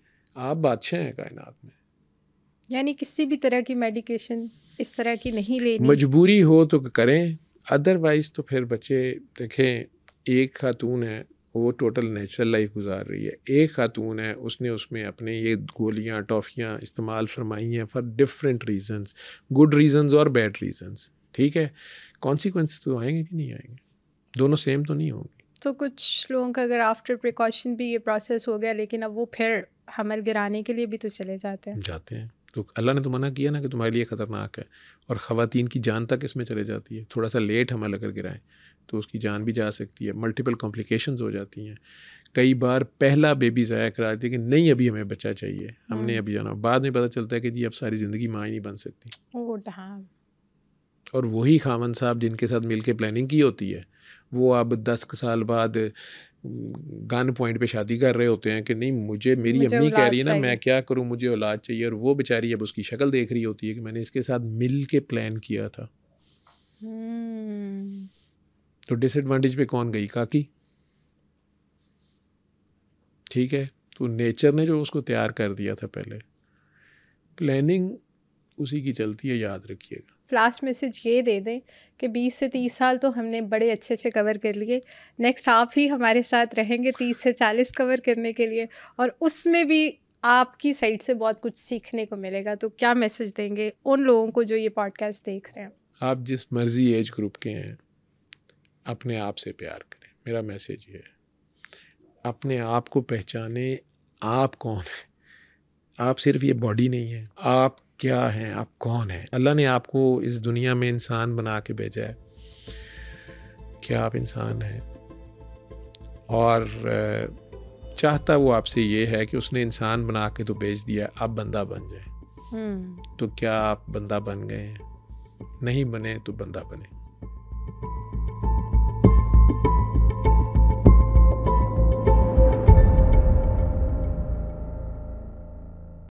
आप बादशाह हैं कायनात में यानी किसी भी तरह की मेडिकेशन इस तरह की नहीं लेनी मजबूरी हो तो करें अदरवाइज़ तो फिर बच्चे देखें एक खातून है वो टोटल नेचुरल लाइफ गुजार रही है एक खातून है उसने उसमें अपने ये गोलियाँ टॉफ़ियाँ इस्तेमाल फरमाई हैं for different reasons good reasons और बैड रीजंस ठीक है कॉन्सिक्वेंस तो आएंगे कि नहीं आएंगे दोनों सेम तो नहीं होंगे तो कुछ लोगों का अगर आफ्टर प्रिकॉशन भी ये प्रोसेस हो गया लेकिन अब वो फिर हमल गिराने के लिए भी तो चले जाते हैं जाते हैं तो अल्लाह ने तो मना किया ना कि तुम्हारे लिए ख़तरनाक है और ख़वातीन की जान तक इसमें चले जाती है थोड़ा सा लेट हमल अगर गिराएं तो उसकी जान भी जा सकती है मल्टीपल कॉम्प्लिकेशन हो जाती हैं कई बार पहला बेबी ज़ाया करा देती है कि नहीं अभी हमें बच्चा चाहिए हमने हम्म। अभी जाना बाद में पता चलता है कि जी अब सारी ज़िंदगी माँ ही नहीं बन सकती और वही खावन साहब जिनके साथ के प्लानिंग की होती है वो अब दस साल बाद गन पॉइंट पे शादी कर रहे होते हैं कि नहीं मुझे मेरी मुझे अम्मी कह रही है ना मैं क्या करूं मुझे औलाद चाहिए और वो बेचारी अब उसकी शक्ल देख रही होती है कि मैंने इसके साथ मिल के प्लान किया था हम्म। तो डिसएडवांटेज पे कौन गई काकी ठीक है तो नेचर ने जो उसको तैयार कर दिया था पहले प्लानिंग उसी की चलती है याद रखिएगा लास्ट मैसेज ये दे दें कि 20 से 30 साल तो हमने बड़े अच्छे से कवर कर लिए नेक्स्ट आप ही हमारे साथ रहेंगे 30 से 40 कवर करने के लिए और उसमें भी आपकी साइड से बहुत कुछ सीखने को मिलेगा तो क्या मैसेज देंगे उन लोगों को जो ये पॉडकास्ट देख रहे हैं आप जिस मर्जी एज ग्रुप के हैं अपने आप से प्यार करें मेरा मैसेज ये है अपने आप को पहचाने आप कौन है आप सिर्फ ये बॉडी नहीं है आप क्या हैं आप कौन हैं अल्लाह ने आपको इस दुनिया में इंसान बना के भेजा है क्या आप इंसान हैं और चाहता वो आपसे ये है कि उसने इंसान बना के तो भेज दिया आप बंदा बन जाए हम्म। तो क्या आप बंदा बन गए हैं नहीं बने तो बंदा बने